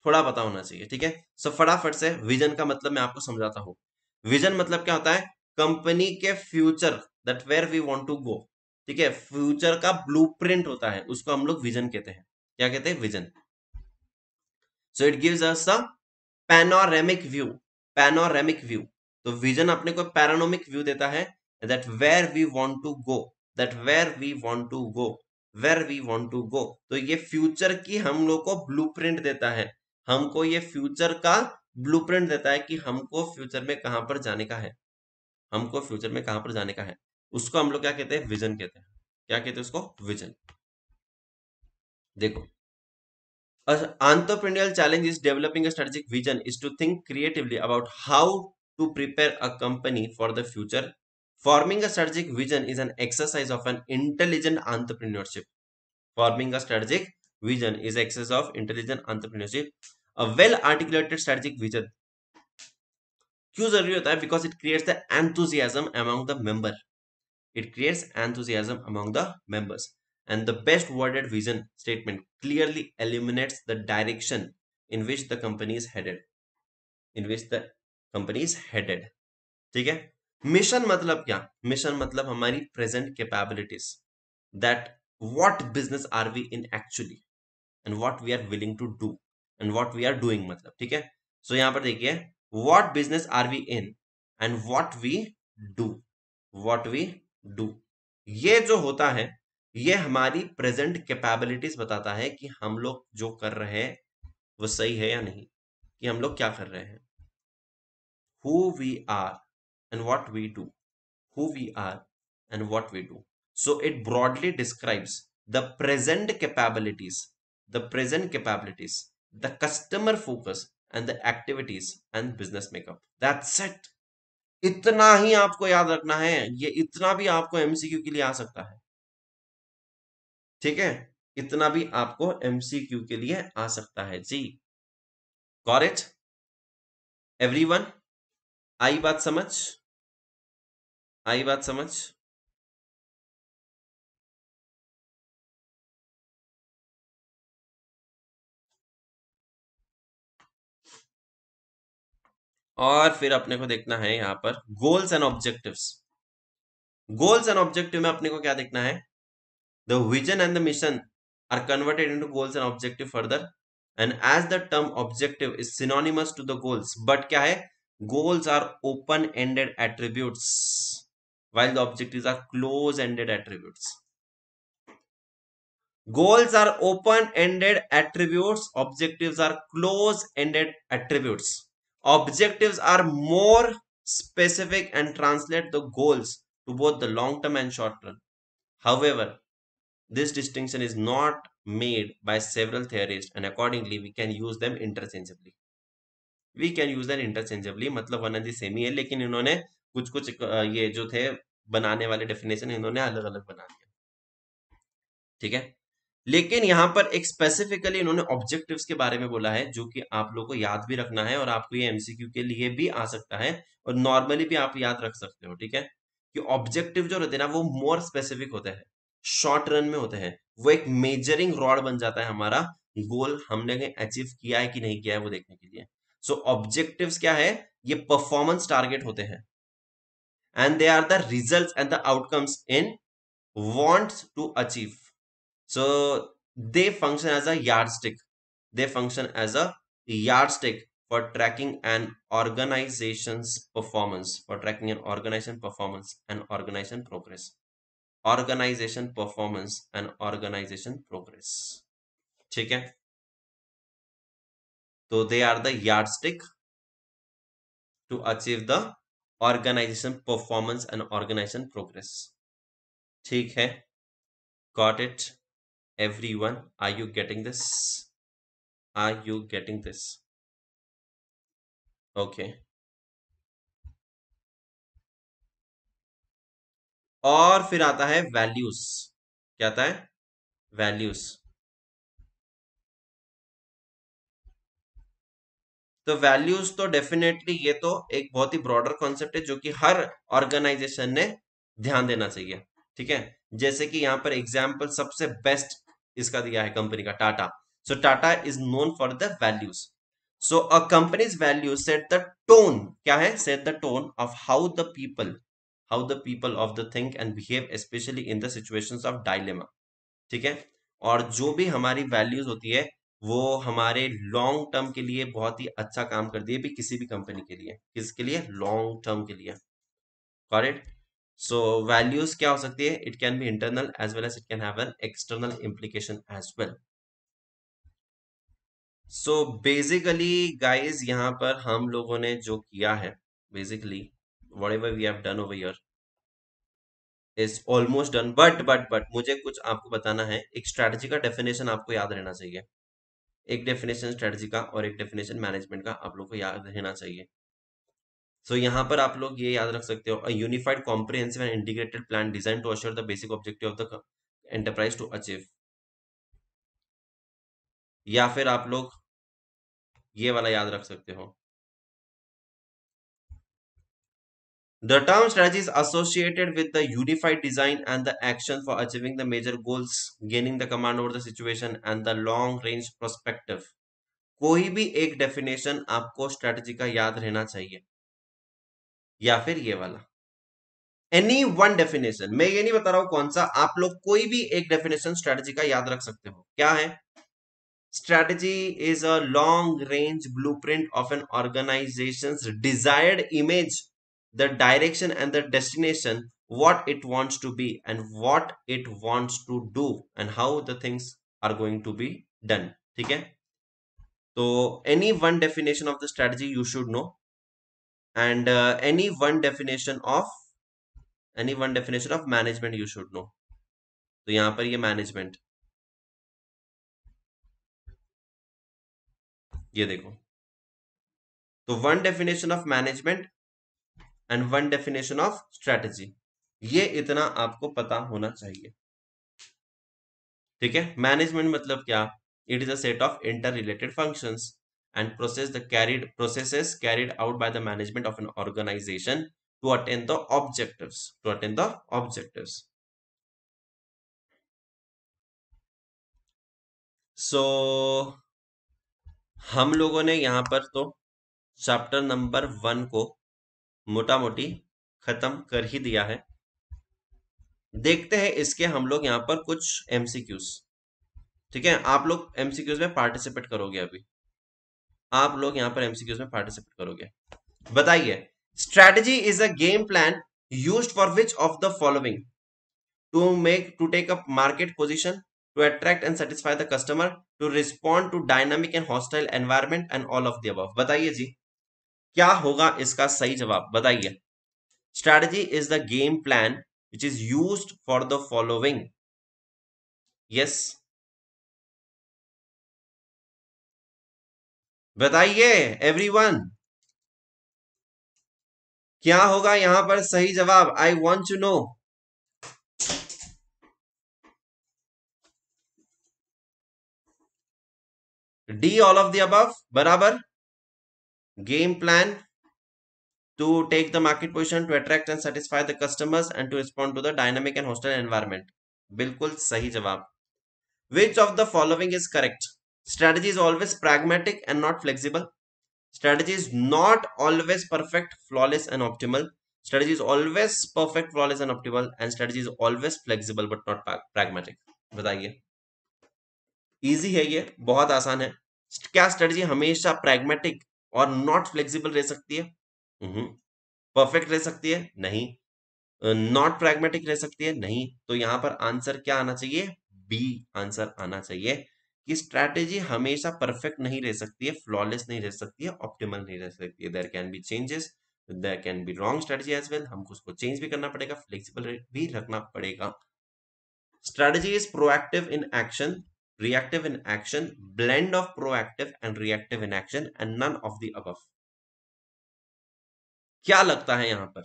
थोड़ा पता होना चाहिए ठीक है सो फटाफट से विजन का मतलब मैं आपको समझाता हूँ विजन मतलब क्या होता है कंपनी के future that where we want to go ठीक है फ्यूचर का ब्लू होता है उसको हम लोग विजन कहते हैं क्या कहते हैं vision so it give us panoramic view panoramic view तो विजन अपने को पैरानोमिक व्यू देता है that where we want to go that where we want to go where we want to go तो ये फ्यूचर की हम लोग को ब्लू देता है हमको ये फ्यूचर का ब्लू देता है कि हमको फ्यूचर में कहां पर जाने का है हमको फ्यूचर में कहां पर जाने का है उसको हम लोग क्या कहते हैं विजन कहते हैं क्या कहते हैं उसको विजन देखो entrepreneurial challenge is developing strategic vision is to think creatively about how to prepare a company for the future forming a strategic vision is an exercise of an intelligent entrepreneurship forming a strategic vision is exercise of intelligent entrepreneurship a well articulated strategic vision क्यों जरूरी होता है because it creates the enthusiasm among the member it creates enthusiasm among the members and the best worded vision statement clearly illuminates the direction in which the company is headed in which the company is headed ठीक है mission मतलब क्या mission मतलब हमारी present capabilities that what business are we in actually and what we are willing to do and what we are doing मतलब ठीक है so so, यहां पर देखिए what business are we in and what we do what we do ये जो होता है ये हमारी प्रेजेंट कैपेबिलिटीज बताता है कि हम लोग जो कर रहे हैं वो सही है या नहीं कि हम लोग क्या कर रहे हैं who we are and what we do who we are and what we do so it broadly describes the present capabilities the present capabilities the customer focus and the activities and business makeup that's it इतना ही आपको याद रखना है ये इतना भी आपको एमसीक्यू के लिए आ सकता है ठीक है इतना भी आपको एमसीक्यू के लिए आ सकता है जी कॉरेज इट एवरीवन आई बात समझ आई बात समझ और फिर अपने को देखना है यहां पर goals and objectives goals and objective में अपने को क्या देखना है the vision and the mission are converted into goals and objective further and as the term objective is synonymous to the goals but क्या है goals are open ended attributes while the objective are close ended attributes goals are open ended attributes objective are close ended attributes Objectives are more specific and translate the goals to both the long term and short term. However, this distinction is not made by several theorists and accordingly we can use them interchangeably. We can use them interchangeably. मतलब one and same ही है लेकिन इन्होंने कुछ कुछ ये जो थे बनाने वाले डेफिनेशन इन्होंने अलग अलग बना दिया ठीक है लेकिन यहां पर एक स्पेसिफिकली इन्होंने ऑब्जेक्टिव्स के बारे में बोला है जो कि आप लोग को याद भी रखना है और आपको ये एमसीक्यू के लिए भी आ सकता है और नॉर्मली भी आप याद रख सकते हो ठीक है कि ऑब्जेक्टिव जो रहते ना वो मोर स्पेसिफिक होते हैं शॉर्ट रन में होते हैं वो एक मेजरिंग रॉड बन जाता है हमारा गोल हमने अचीव किया है कि नहीं किया है वो देखने के लिए सो so, ऑब्जेक्टिव क्या है ये परफॉर्मेंस टारगेट होते हैं and they are the result and the outcomes in wants to achieve So they function as a yardstick. They function as a yardstick for tracking an organization's performance, for tracking an organization performance and organization progress. Organization performance and organization progress. Okay. So they are the yardstick to achieve the organization performance and organization progress. Okay. got it. everyone are you getting this are you getting this okay और फिर आता है values क्या आता है values तो values तो definitely ये तो एक बहुत ही ब्रॉडर कॉन्सेप्ट है जो कि हर ऑर्गेनाइजेशन ने ध्यान देना चाहिए ठीक है जैसे कि यहां पर एग्जाम्पल सबसे बेस्ट इसका दिया है कंपनी का Tata so Tata is known for the values so a company's value set the tone क्या है set the tone of how the people how the people of the think and behave specially in the situation of dilemma ठीक है और जो भी हमारी values होती है वो हमारे लॉन्ग टर्म के लिए बहुत ही अच्छा काम करती है भी किसी भी कंपनी के लिए किसके लिए लॉन्ग टर्म के लिए करेक्ट सो वैल्यूज क्या हो सकती है it can be internal as well as it can have an external implication as well so basically guys यहाँ पर हम लोगों ने जो किया है basically whatever we have done over here is almost done but but but मुझे कुछ आपको बताना है एक स्ट्रैटेजी का डेफिनेशन आपको याद रहना चाहिए एक डेफिनेशन स्ट्रेटजी का और एक डेफिनेशन मैनेजमेंट का आप लोग को याद रहना चाहिए सो so, यहाँ पर आप लोग ये याद रख सकते हो unified comprehensive and integrated plan design to assure the basic objective of the enterprise to achieve या फिर आप लोग ये वाला याद रख सकते हो The term strategy is associated with the unified design and the action for achieving the major goals, gaining the command over the situation and the long range perspective. कोई भी एक डेफिनेशन आपको स्ट्रेटजी का याद रहना चाहिए या फिर ये वाला एनी वन डेफिनेशन मैं ये नहीं बता रहा हूं कौन सा आप लोग कोई भी एक डेफिनेशन स्ट्रेटजी का याद रख सकते हो क्या है strategy is a long range blueprint of an organization desired image the direction and the destination what it wants to be and what it wants to do and how the things are going to be done ठीक है तो any one definition of the strategy you should know and uh, any one definition of any one definition of management you should know तो यहां पर ये management ये देखो तो one definition of management and one definition of strategy ये इतना आपको पता होना चाहिए ठीक है मैनेजमेंट मतलब क्या it is a set of interrelated functions and process the carried processes carried out by the management of an organization to attain the objectives to attain the objectives so, हम लोगों ने यहां पर तो chapter number one को मोटा मोटी खत्म कर ही दिया है देखते हैं इसके हम लोग यहां पर कुछ एमसीक्यूज ठीक है आप लोग एमसीक्यूज में पार्टिसिपेट करोगे अभी आप लोग यहां पर एमसीक्यूज में पार्टिसिपेट करोगे बताइए strategy is a game plan use for which of the following to make to take up market position to attract and satisfy the customer to respond to dynamic and hostile environment and all of the above बताइए जी क्या होगा इसका सही जवाब बताइए strategy is the game plan which is use for the following yes बताइए every one क्या होगा यहां पर सही जवाब I want to know the all of the above बराबर game plan to take the market position to attract and satisfy the customers and to respond to the dynamic and hostile environment बिल्कुल सही जवाब which of the following is correct Strategy is always pragmatic and not flexible. Strategy is not always perfect, flawless, and optimal. Strategy is always perfect, flawless, and optimal. And strategy is always flexible but not pragmatic. bataiye easy hai ye bahut aasan hai kya strategy hamesha pragmatic aur not flexible reh sakti hai सकती है perfect reh sakti hai nahi not pragmatic रह सकती है नहीं तो यहां पर answer क्या आना चाहिए बी आंसर आना चाहिए कि स्ट्रैटेजी हमेशा परफेक्ट नहीं रह सकती है फ्लॉलेस नहीं रह सकती है ऑप्टिमल नहीं रह सकती है there can be changes there can be wrong strategy as well हमको उसको चेंज भी करना पड़ेगा फ्लेक्सीबल भी रखना पड़ेगा strategy is proactive in action reactive in action blend of proactive and reactive in action and none of the अब क्या लगता है यहां पर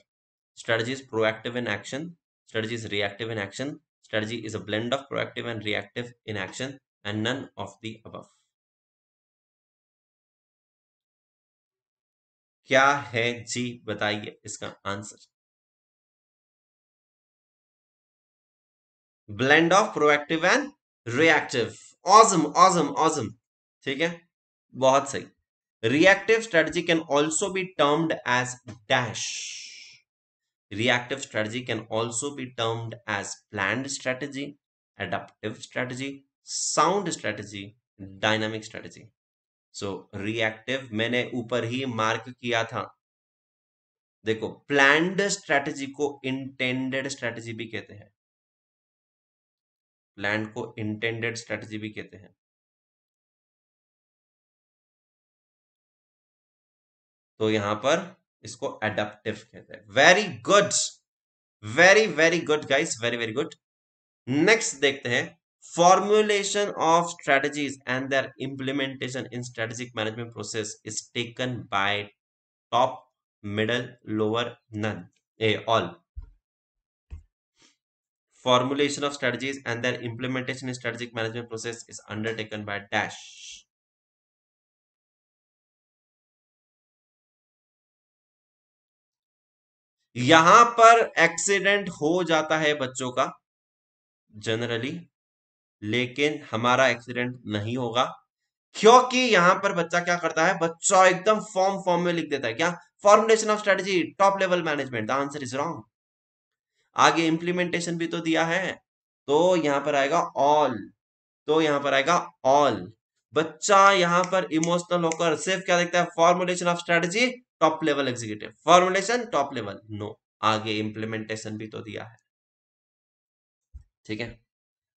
strategy is proactive in action strategy is reactive in action strategy is a blend of proactive and reactive in action and none of the above क्या है जी बताइए इसका answer blend of proactive and reactive awesome awesome awesome ठीक है बहुत सही reactive strategy can also be termed as dash reactive strategy can also be termed as planned strategy adaptive strategy sound strategy dynamic strategy so reactive मैंने ऊपर ही mark किया था देखो प्लैंड स्ट्रेटेजी को इंटेंडेड स्ट्रेटेजी भी कहते हैं प्लैंड को इंटेंडेड स्ट्रेटेजी भी कहते हैं तो यहां पर इसको एडेप्टिव कहते हैं very good very very good guys very very good next देखते हैं formulation of strategies and their implementation in strategic management process is taken by top middle lower none a all formulation of strategies and their implementation in strategic management process is undertaken by dash यहां पर accident हो जाता है बच्चों का generally लेकिन हमारा accident नहीं होगा क्योंकि यहां पर बच्चा क्या करता है बच्चा एकदम फॉर्म फॉर्म में लिख देता है क्या formulation of strategy top level management the answer is wrong आगे इंप्लीमेंटेशन भी तो दिया है तो यहां पर आएगा ऑल तो यहां पर आएगा ऑल बच्चा यहां पर इमोशनल होकर सिर्फ क्या देखता है formulation of strategy top level executive formulation top level no आगे इंप्लीमेंटेशन भी तो दिया है ठीक है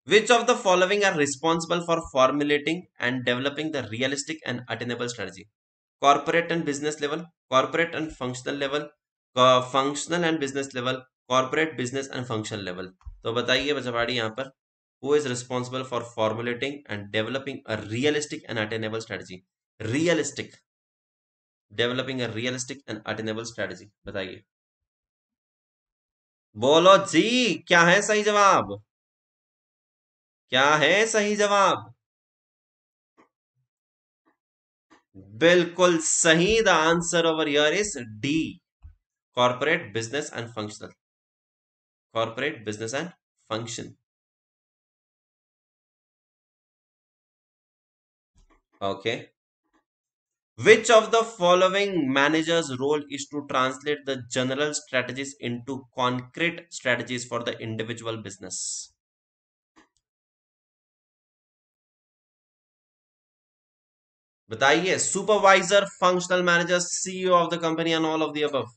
Which of the following are responsible for formulating and developing the realistic and attainable strategy? Corporate and business level, corporate and functional level, functional and business level, corporate, business and functional level. तो बताइए बचावाड़ी यहाँ पर who is responsible for formulating and developing a realistic and attainable strategy? Realistic. Developing a realistic and attainable strategy. बताइए बोलो जी क्या है सही जवाब क्या है सही जवाब बिल्कुल सही the answer over here is the corporate business and functional corporate business and function okay which of the following managers role is to translate the general strategies into concrete strategies for the individual business बताइए supervisor, functional managers, CEO of the company, and all of the above.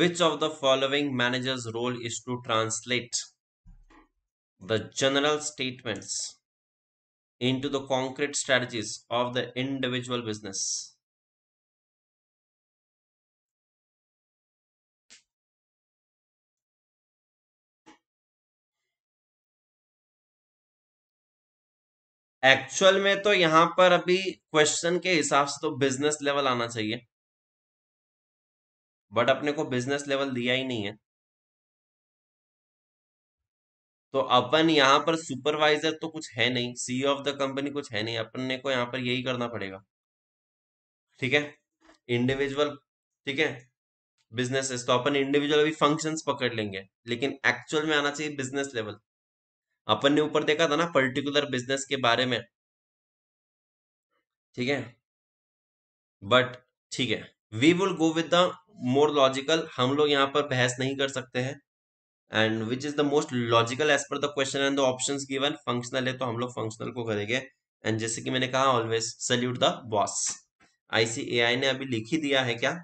which of the following manager's role is to translate the general statements into the concrete strategies of the individual business actual में तो यहाँ पर अभी question के हिसाब से तो business level आना चाहिए बट अपने को बिजनेस लेवल दिया ही नहीं है तो अपन यहाँ पर सुपरवाइजर तो कुछ है नहीं सीईओ ऑफ द कंपनी कुछ है नहीं अपने को यहाँ पर यही करना पड़ेगा ठीक है इंडिविजुअल ठीक है बिजनेस तो अपन इंडिविजुअल अभी फंक्शंस पकड़ लेंगे लेकिन एक्चुअल में आना चाहिए बिजनेस लेवल अपन ने ऊपर देखा था ना पर्टिकुलर बिजनेस के बारे में ठीक है बट ठीक है we will go with the more logical हम लोग यहाँ पर बहस नहीं कर सकते हैं and which is the most logical as per the question and the option given functional है तो हम लोग फंक्शनल को करेंगे एंड जैसे कि मैंने कहा always salute the boss ICAI ने अभी लिख ही दिया है क्या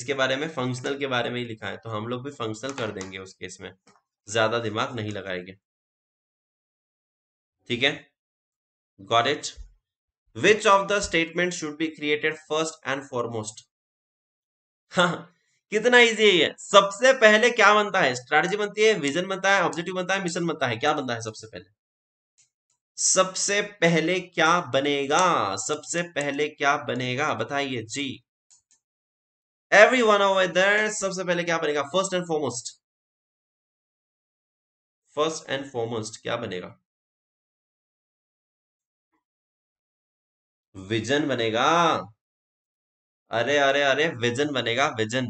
इसके बारे में फंक्शनल के बारे में ही लिखा है तो हम लोग भी फंक्शनल कर देंगे उस केस में ज्यादा दिमाग नहीं लगाएंगे ठीक है got it which of the statement should be created first and foremost कितना इजी है सबसे पहले क्या बनता है स्ट्रेटजी बनती है विजन बनता है ऑब्जेक्टिव बनता है मिशन बनता है क्या बनता है सबसे पहले सबसे पहले क्या बनेगा सबसे पहले क्या बनेगा बताइए जी एवरी वन ऑफ ओवर सबसे पहले क्या बनेगा first and foremost first and foremost क्या बनेगा विजन बनेगा अरे अरे अरे विजन बनेगा विजन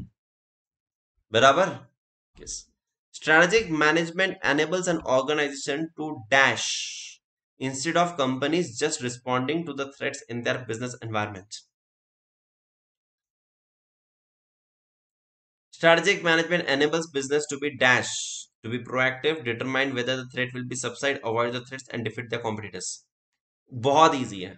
बराबर yes strategic management enables an organization to dash instead of companies just responding to the threats in their business environment strategic management enables business to be dash to be proactive determine whether the threat will be subside avoid the threats and defeat the competitors बहुत easy है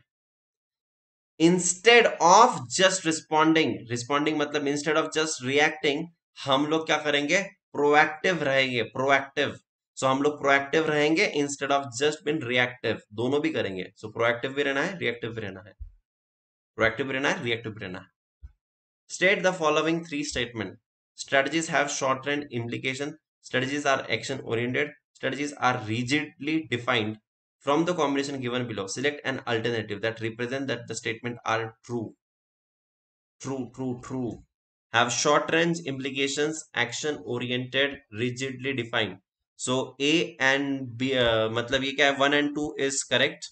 instead of just responding responding मतलब instead of just reacting हम लोग क्या करेंगे proactive रहेंगे proactive सो so, हम लोग प्रोएक्टिव रहेंगे instead of just being reactive दोनों भी करेंगे सो so, प्रोएक्टिव भी रहना है रिएक्टिव भी रहना है प्रोएक्टिव भी रहना है रिएक्टिव भी रहना है state the following three statement strategies have short term implication strategies are action oriented strategies are rigidly defined From the combination given below, select an alternative that represent that the statement are true. True, true, true. Have short range implications, action oriented, rigidly defined. So A and B, uh, matlab ye kya hai 1 and 2 is correct.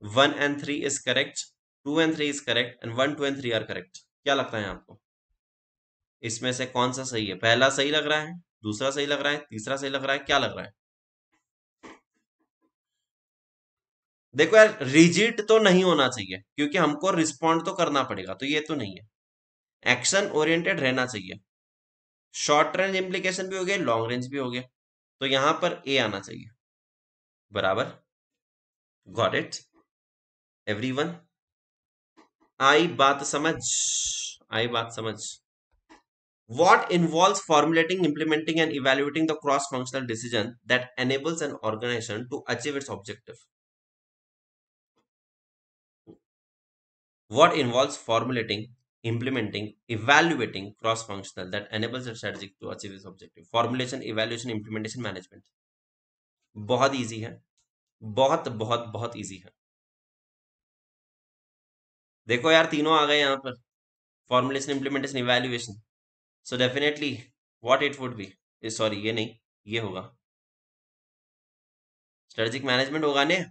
1 and 3 is correct. 2 and 3 is correct. And 1 2 and 3 are correct. kya lagta hai aapko isme se kaun sa sahi hai pehla sahi lag raha hai dusra sahi lag raha hai teesra sahi lag raha hai kya lag raha hai देखो यार rigid तो नहीं होना चाहिए क्योंकि हमको respond तो करना पड़ेगा तो ये तो नहीं है एक्शन ओरिएंटेड रहना चाहिए शॉर्ट रेंज इम्प्लीकेशन भी हो गया लॉन्ग रेंज भी हो गया तो यहां पर ए आना चाहिए बराबर गॉट इट एवरी वन आई बात समझ आई बात समझ what involve formulating implementing and evaluating the cross functional decision that enables an organization to achieve its objective What involves formulating, implementing, evaluating cross-functional that enables a strategy to achieve its objective. Formulation, evaluation, implementation, management. bahut easy hai bahut bahut bahut easy है देखो यार तीनों आ गए यहाँ पर formulation implementation evaluation so definitely what it would be sorry ये नहीं ये होगा स्ट्रेटेजिक मैनेजमेंट होगा ने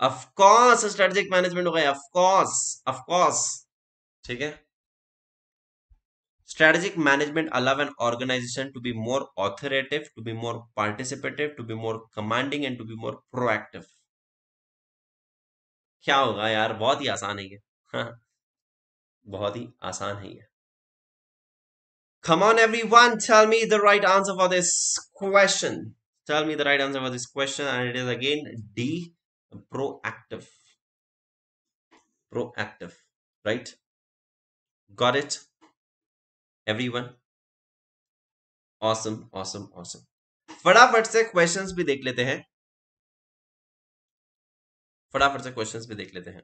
Of course, strategic management हो गया Of course, of course. ठीक strategic management allow an organization to be more authoritative to be more participative to be more commanding and to be more proactive क्या होगा यार बहुत ही आसान है ये हाँ, बहुत ही आसान है ये Come on everyone tell me the right answer for this question tell me the right answer for this question and it is again D proactive proactive right got it everyone awesome awesome awesome फटाफट से questions भी देख लेते हैं फटाफट से questions भी देख लेते हैं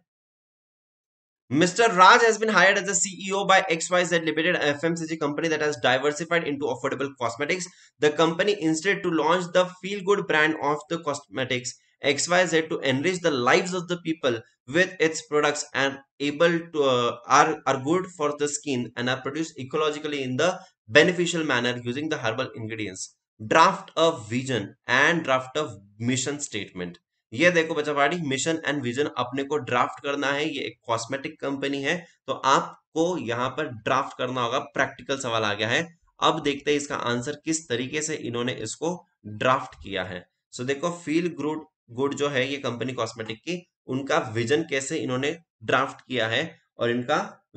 Mr. Raj has been hired as the CEO by XYZ Limited, an FMCG company that has diversified into affordable cosmetics. The company instead to launch the feel good brand of the cosmetics XYZ to enrich the lives of the people with its products and able to uh, are, are good for the skin and are produced ecologically in the beneficial manner using the herbal ingredients. Draft a vision and draft a mission statement. ये देखो बच्चा party mission and vision अपने को draft करना है ये एक cosmetic company है तो आपको यहाँ पर ड्राफ्ट करना होगा प्रैक्टिकल सवाल आ गया है अब देखते हैं इसका आंसर किस तरीके से इन्होंने इसको ड्राफ्ट किया है सो so, देखो फील ग्रुड गुड जो है ये कंपनी कॉस्मेटिक की उनका विजन कैसे इन्होंने ड्राफ्ट किया है और इनका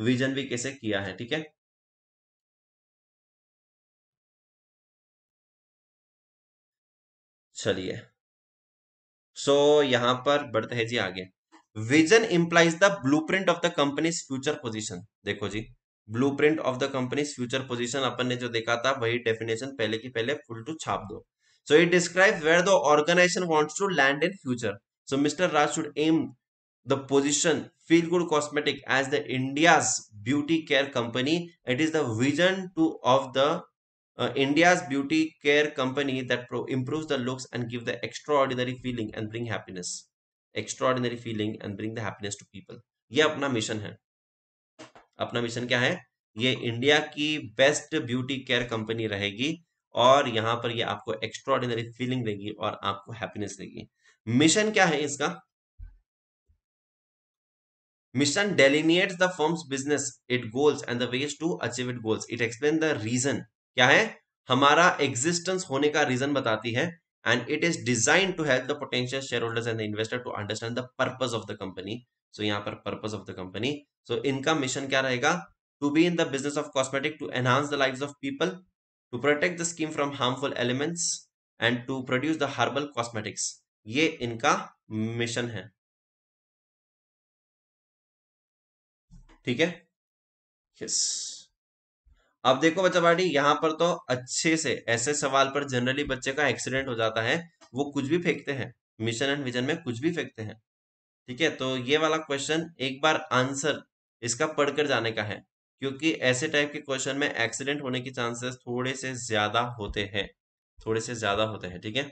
विजन भी कैसे किया है ठीक है चलिए सो so, यहां पर बढ़ते हैं जी आगे vision implies the blueprint of the company's future position देखो जी blueprint of the company's future position अपन ने जो देखा था वही डेफिनेशन पहले की पहले फुल टू छाप दो So it describes where the organization wants to land in future. So Mr. Raj should aim the position Feel Good Cosmetic as the India's beauty care company. It is the vision to of the uh, India's beauty care company that improves the looks and give the extraordinary feeling and bring happiness. Extraordinary feeling and bring the happiness to people. ये अपना mission है अपना mission क्या है ये India की best beauty care company रहेगी और यहाँ पर ये आपको एक्स्ट्रॉर्डिनरी फीलिंग देगी और आपको हैप्पीनेस देगी मिशन क्या है इसका mission delineates the firm's business it goals and the ways to achieve it goals it explain the reason क्या है हमारा एग्जिस्टेंस होने का रीजन बताती है and it is design to help the potential shareholders and the investor to understand the purpose of the company so यहाँ पर purpose of the company so इनका मिशन क्या रहेगा to be in the business of cosmetic to enhance the life of people to protect the skin from harmful elements and to produce the herbal cosmetics ये इनका mission है ठीक है yes अब देखो बच्चा बाटी यहाँ पर तो अच्छे से ऐसे सवाल पर जनरली बच्चे का एक्सीडेंट हो जाता है वो कुछ भी फेंकते हैं मिशन एंड विजन में कुछ भी फेंकते हैं ठीक है तो ये वाला क्वेश्चन एक बार आंसर इसका पढ़कर जाने का है क्योंकि ऐसे टाइप के क्वेश्चन में एक्सीडेंट होने के चांसेस थोड़े से ज्यादा होते हैं थोड़े से ज्यादा होते हैं ठीक है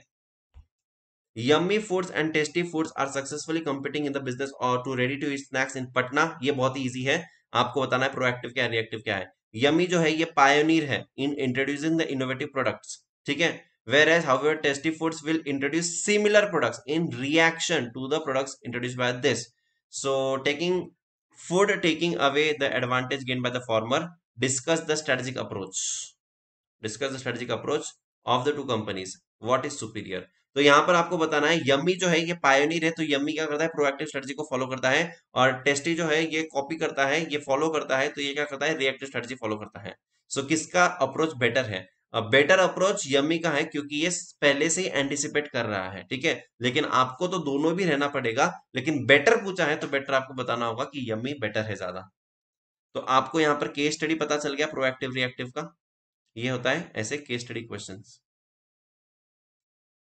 yummy foods and tasty foods are successfully competing in the business और to ready to snacks in Patna ये बहुत ईजी है आपको बताना है प्रोएक्टिव क्या है रिएक्टिव क्या है यमी जो है ये पायोनियर है in introducing the innovative products ठीक है whereas how tasty foods will introduce similar products in reaction to the products introduce by this so taking food taking away the advantage gained by the former discuss the strategic approach discuss the strategic approach of the two companies what is superior तो यहां पर आपको बताना है yummy जो है ये pioneer है तो यम्मी क्या करता है प्रोएक्टिव स्ट्रेटजी को फॉलो करता है और टेस्टी जो है ये कॉपी करता है ये फॉलो करता है तो ये क्या करता है रिएक्टिव स्ट्रेटजी फॉलो करता है सो so, किसका अप्रोच बेटर है बेटर अप्रोच यमी का है क्योंकि ये पहले से ही एंटिसिपेट कर रहा है ठीक है लेकिन आपको तो दोनों भी रहना पड़ेगा लेकिन बेटर पूछा है तो बेटर आपको बताना होगा कि यमी बेटर है ज्यादा तो आपको यहाँ पर केस स्टडी पता चल गया प्रोएक्टिव रिएक्टिव का ये होता है ऐसे केस स्टडी क्वेश्चन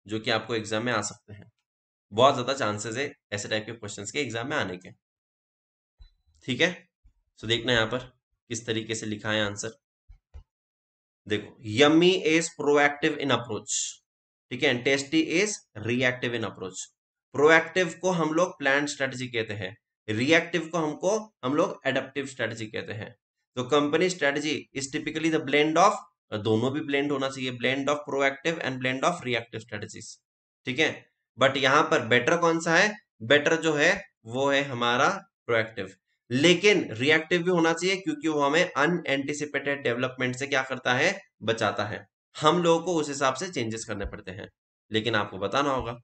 जो कि आपको एग्जाम में आ सकते हैं बहुत ज्यादा चांसेस है ऐसे टाइप के क्वेश्चन के एग्जाम में आने के ठीक है तो देखना यहाँ पर किस तरीके से लिखा है आंसर देखो yummy is proactive in approach ठीक है and tasty is reactive in approach proactive को हम लोग प्लान स्ट्रेटजी कहते हैं रिएक्टिव को हमको हम लोग एडेप्टिव स्ट्रेटजी कहते हैं तो company strategy is typically the blend of दोनों भी ब्लेंड होना चाहिए blend of proactive and blend of reactive strategies ठीक है बट यहां पर बेटर कौन सा है बेटर जो है वो है हमारा प्रोएक्टिव लेकिन रिएक्टिव भी होना चाहिए क्योंकि वो हमें अनएंटिसिपेटेड डेवलपमेंट से क्या करता है बचाता है हम लोगों को उस हिसाब से चेंजेस करने पड़ते हैं लेकिन आपको बताना होगा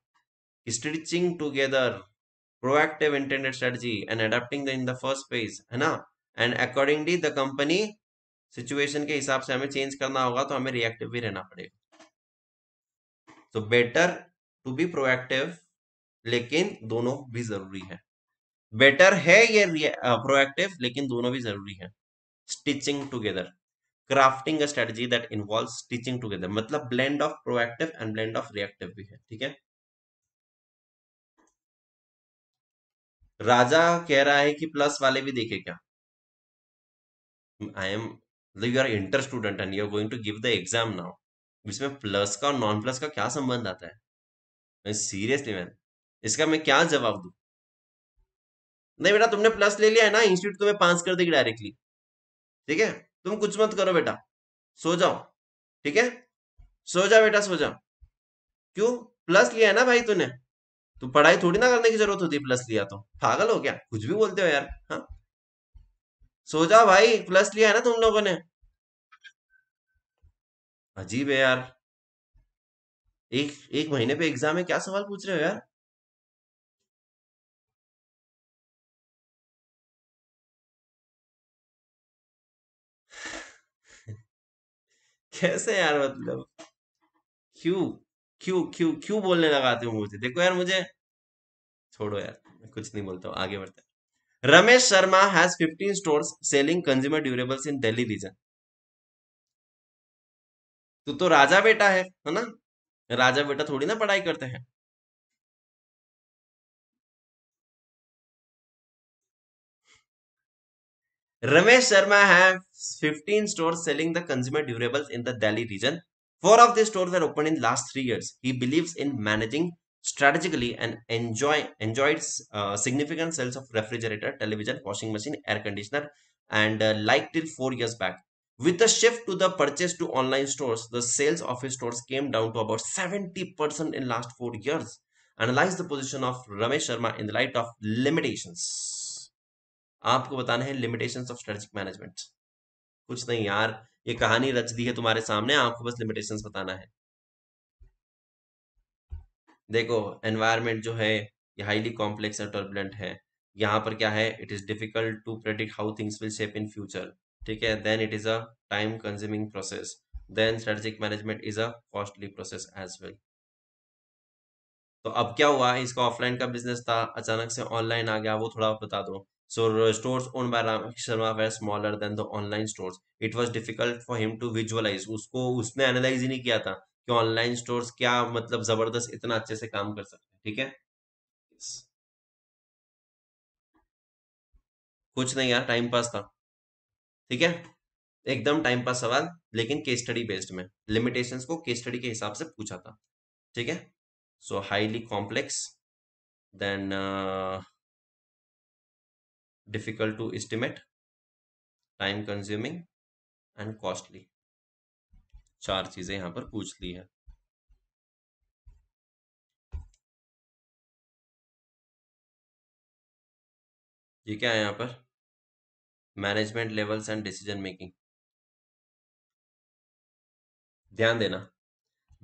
stitching together proactive internet strategy and adapting in the first phase है ना and accordingly the company situation के हिसाब से हमें चेंज करना होगा तो हमें रिएक्टिव भी रहना पड़ेगा तो बेटर टू बी प्रोएक्टिव लेकिन दोनों भी जरूरी है बेटर है ये प्रोएक्टिव लेकिन दोनों भी जरूरी है stitching together crafting a strategy that involve stitching together मतलब blend of proactive and blend of reactive भी है ठीक है राजा कह रहा है कि प्लस वाले भी देखे क्या I am you are inter student and you are going to give the exam now इसमें प्लस का और नॉन प्लस का क्या संबंध आता है सीरियसली मैन इसका मैं क्या जवाब दू नहीं बेटा तुमने प्लस ले लिया है ना इंस्टीट्यूट तुम्हें पास कर देगी डायरेक्टली ठीक है तुम कुछ मत करो बेटा सो जाओ ठीक है सो जाओ बेटा सो जाओ क्यों प्लस लिया है ना भाई तूने तू तो पढ़ाई थोड़ी ना करने की जरूरत होती है प्लस लिया तो पागल हो क्या कुछ भी बोलते हो यार हाँ सो जाओ भाई प्लस लिया है ना तुम लोगों ने अजीब है यार एक एक महीने पे एग्जाम है क्या सवाल पूछ रहे हो यार कैसे यार मतलब क्यों क्यों क्यों क्यों बोलने लगाते हो मुझे देखो यार मुझे छोड़ो यार मैं कुछ नहीं बोलता हूँ आगे बढ़ते Ramesh Sharma has 15 stores selling consumer durables in Delhi region तू तो राजा बेटा है है ना राजा बेटा थोड़ी ना पढ़ाई करते हैं Ramesh Sharma has 15 stores selling the consumer durables in the Delhi region. Four of these stores were opened in the last three years. He believes in managing strategically and enjoy enjoyed uh, significant sales of refrigerator, television, washing machine, air conditioner, and uh, like till four years back. With the shift to the purchase to online stores, the sales of his stores came down to about 70% in last four years. Analyze the position of Ramesh Sharma in the light of limitations. आपको बताना है limitation of strategic management कुछ नहीं यार ये कहानी रच दी है तुम्हारे सामने आपको बस लिमिटेशंस बताना है देखो एनवायरमेंट जो है ये हाईली कॉम्प्लेक्स और टर्बुलेंट है यहाँ पर क्या है it is difficult to predict how things will shape in future ठीक है then it is a time consuming process then strategic management is a costly process as well तो अब क्या हुआ इसका ऑफलाइन का बिजनेस था अचानक से ऑनलाइन आ गया वो थोड़ा बता दो So stores owned by Ramesh Sharma were smaller than the online stores. It was difficult for him to visualize. उसको उसने analyze ही नहीं किया था कि online stores क्या मतलब जबरदस्त इतना अच्छे से काम कर सकते हैं ठीक है कुछ नहीं यार टाइम पास था ठीक है एकदम टाइम पास सवाल लेकिन केस स्टडी बेस्ड में लिमिटेशंस को केस स्टडी के हिसाब से पूछा था ठीक है so highly complex then difficult to estimate, time consuming and costly. चार चीजें यहां पर पूछ ली है ये क्या है यहां पर management levels and decision making ध्यान देना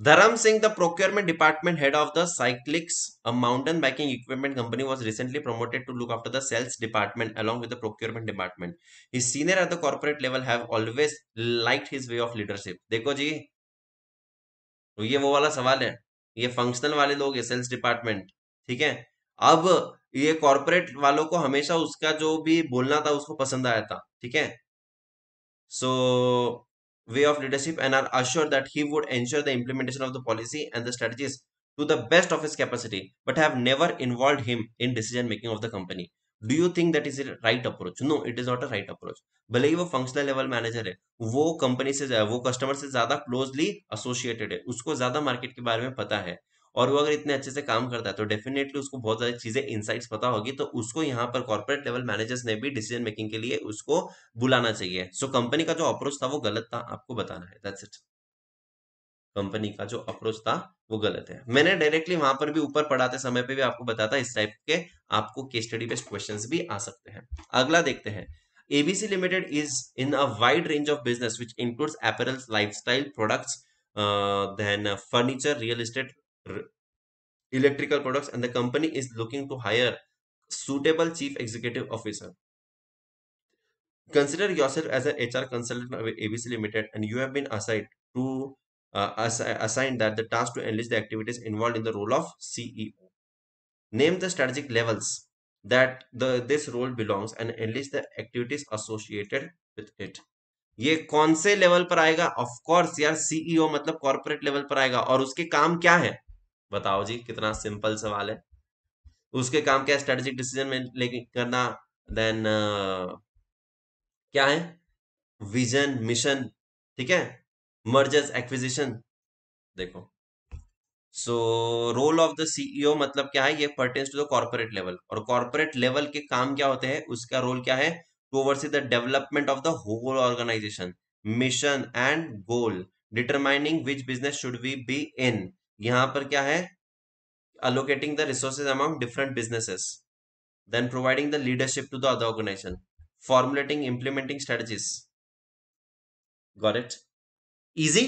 Dharam Singh the procurement department head of the Cyclix mountain biking equipment company was recently promoted to look after the sales department along with procurement department is senior at the corporate level have always like his way of leadership देखो जी ये वो वाला सवाल है ये functional वाले लोग है सेल्स डिपार्टमेंट ठीक है अब ये कॉर्पोरेट वालों को हमेशा उसका जो भी बोलना था उसको पसंद आया था ठीक है so way of leadership and are assured that he would ensure the implementation of the policy and the strategies to the best of his capacity, but have never involved him in decision making of the company. Do you think that is right approach no it is not a right approach भले ही वो functional level manager hai wo company se wo customer se zyada closely associated hai usko zyada market ke bare mein pata hai और वो अगर इतने अच्छे से काम करता है तो डेफिनेटली उसको बहुत सारी चीजें इनसाइट्स पता होगी तो उसको यहाँ पर कॉर्पोरेट लेवल मैनेजर्स ने भी डिसीजन मेकिंग के लिए उसको बुलाना चाहिए सो so, कंपनी का जो अप्रोच था वो गलत था आपको बताना है दैट्स इट कंपनी का जो अप्रोच था वो गलत है मैंने डायरेक्टली वहां पर भी ऊपर पढ़ाते समय पे भी आपको बताता इस टाइप के आपको केस स्टडी बेस्ड क्वेश्चन भी आ सकते हैं अगला देखते हैं ABC limited is in a wide range of business which includes apparels lifestyle products then furniture real estate electrical products and the company is looking to hire suitable chief executive officer consider yourself as an hr consultant of abc limited and you have been assigned to uh, ass assigned that the task to enlist the activities involved in the role of ceo name the strategic levels that the this role belongs and enlist the activities associated with it ये कौन से level पर आएगा of course यार CEO मतलब corporate level पर आएगा और उसके काम क्या है बताओ जी कितना सिंपल सवाल है उसके काम क्या स्ट्रेटेजिक डिसीजन में लेकिन करना देन uh, क्या है विजन मिशन ठीक है मर्जर्स एक्विजिशन देखो so role of the CEO मतलब क्या है ये pertains to the corporate level और कॉर्पोरेट लेवल के काम क्या होते हैं उसका रोल क्या है to oversee the development of the whole organization mission and goal determining which business should we be in यहां पर क्या है allocating the resources among different business then providing the leadership to the organization formulating implementing strategies गॉरेट easy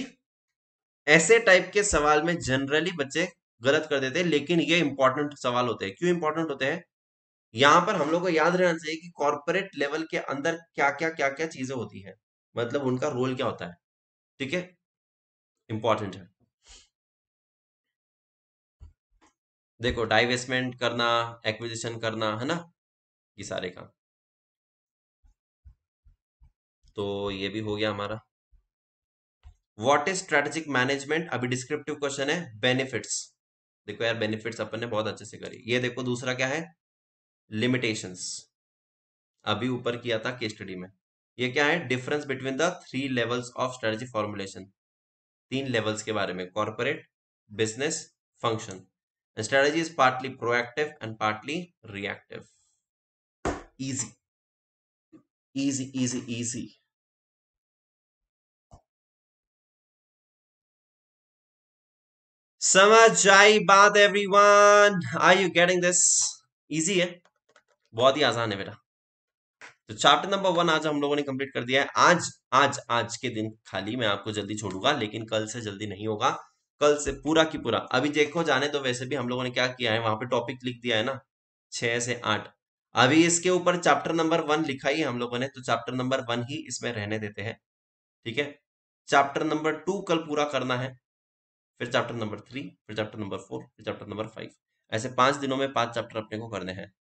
ऐसे type के सवाल में generally बच्चे गलत कर देते हैं लेकिन ये इंपॉर्टेंट सवाल होते हैं क्यों इंपॉर्टेंट होते हैं यहां पर हम लोग को याद रहना चाहिए कि कॉर्पोरेट लेवल के अंदर क्या क्या क्या क्या चीजें होती है मतलब उनका रोल क्या होता है ठीक है इंपॉर्टेंट है देखो डाइवेस्टमेंट करना एक्विजिशन करना है ना ये सारे काम तो ये भी हो गया हमारा वॉट इज स्ट्रेटेजिक मैनेजमेंट अभी डिस्क्रिप्टिव क्वेश्चन है बेनिफिट्स देखो यार बेनिफिट्स अपन ने बहुत अच्छे से करी ये देखो दूसरा क्या है लिमिटेशंस अभी ऊपर किया था के स्टडी में ये क्या है difference between the three levels of strategy formulation तीन लेवल्स के बारे में corporate business function The strategy is partly proactive and partly reactive. Easy. Easy, easy, easy. समझ आई बात everyone are you getting this easy है बहुत ही आसान है बेटा तो चैप्टर नंबर वन आज हम लोगों ने कंप्लीट कर दिया है आज आज आज के दिन खाली मैं आपको जल्दी छोड़ूंगा लेकिन कल से जल्दी नहीं होगा कल से पूरा की पूरा अभी देखो जाने तो वैसे भी हम लोगों ने क्या किया है वहां पे टॉपिक लिख दिया है ना छह से आठ अभी इसके ऊपर चैप्टर नंबर वन लिखा ही हम लोगों ने तो चैप्टर नंबर वन ही इसमें रहने देते हैं ठीक है चैप्टर नंबर टू कल पूरा करना है फिर चैप्टर नंबर थ्री फिर चैप्टर नंबर फोर फिर चैप्टर नंबर फाइव ऐसे पांच दिनों में पांच चैप्टर अपने को करने हैं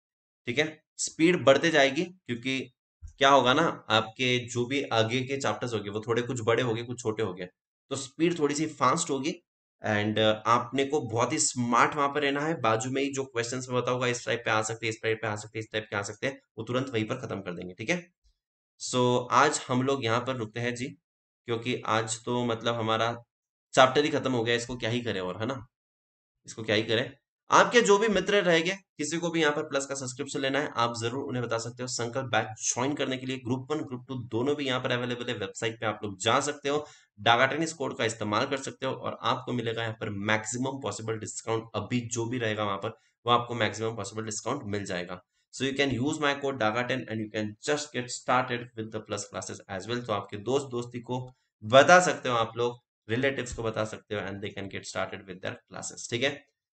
ठीक है स्पीड बढ़ते जाएगी क्योंकि क्या होगा ना आपके जो भी आगे के चैप्टर्स होंगे वो थोड़े कुछ बड़े हो कुछ छोटे हो तो स्पीड थोड़ी सी फास्ट होगी एंड uh, आपने को बहुत ही स्मार्ट वहां पर रहना है बाजू में ही जो क्वेश्चन में बताऊंगा इस टाइप पे आ सकते हैं इस टाइप पे आ सकते हैं इस टाइप पे आ सकते हैं वो तुरंत वहीं पर खत्म कर देंगे ठीक है सो आज हम लोग यहाँ पर रुकते हैं जी क्योंकि आज तो मतलब हमारा चैप्टर ही खत्म हो गया इसको क्या ही करें और है ना इसको क्या ही करें आपके जो भी मित्र रह गए किसी को भी यहाँ पर प्लस का सब्सक्रिप्शन लेना है आप जरूर उन्हें बता सकते हो संकल्प बैच ज्वाइन करने के लिए ग्रुप वन ग्रुप टू दोनों भी यहाँ पर अवेलेबल है वेबसाइट पे आप लोग जा सकते हो डागाटेन इस कोड का इस्तेमाल कर सकते हो और आपको मिलेगा यहाँ पर मैक्सिमम पॉसिबल डिस्काउंट अभी जो भी रहेगा वहां पर वो आपको मैक्सिमम पॉसिबल डिस्काउंट मिल जाएगा so you can use my code डागाटेन and you can just get started with the plus classes as well तो आपके दोस्त दोस्ती को बता सकते हो आप लोग रिलेटिव को बता सकते हो and they can get started with their classes ठीक है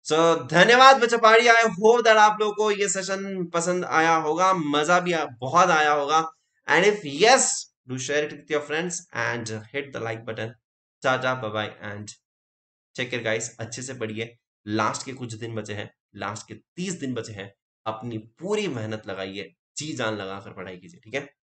सो so, धन्यवाद बच्चा पहाड़ी आई होप दैट आप लोगों को ये सेशन पसंद आया होगा मजा भी बहुत आया होगा and if yes do share it with your friends and hit the like button टाटा बाय बाय एंड चेक कर गाइस अच्छे से पढ़िए लास्ट के कुछ दिन बचे हैं लास्ट के तीस दिन बचे हैं अपनी पूरी मेहनत लगाइए जी जान लगा कर पढ़ाई कीजिए ठीक है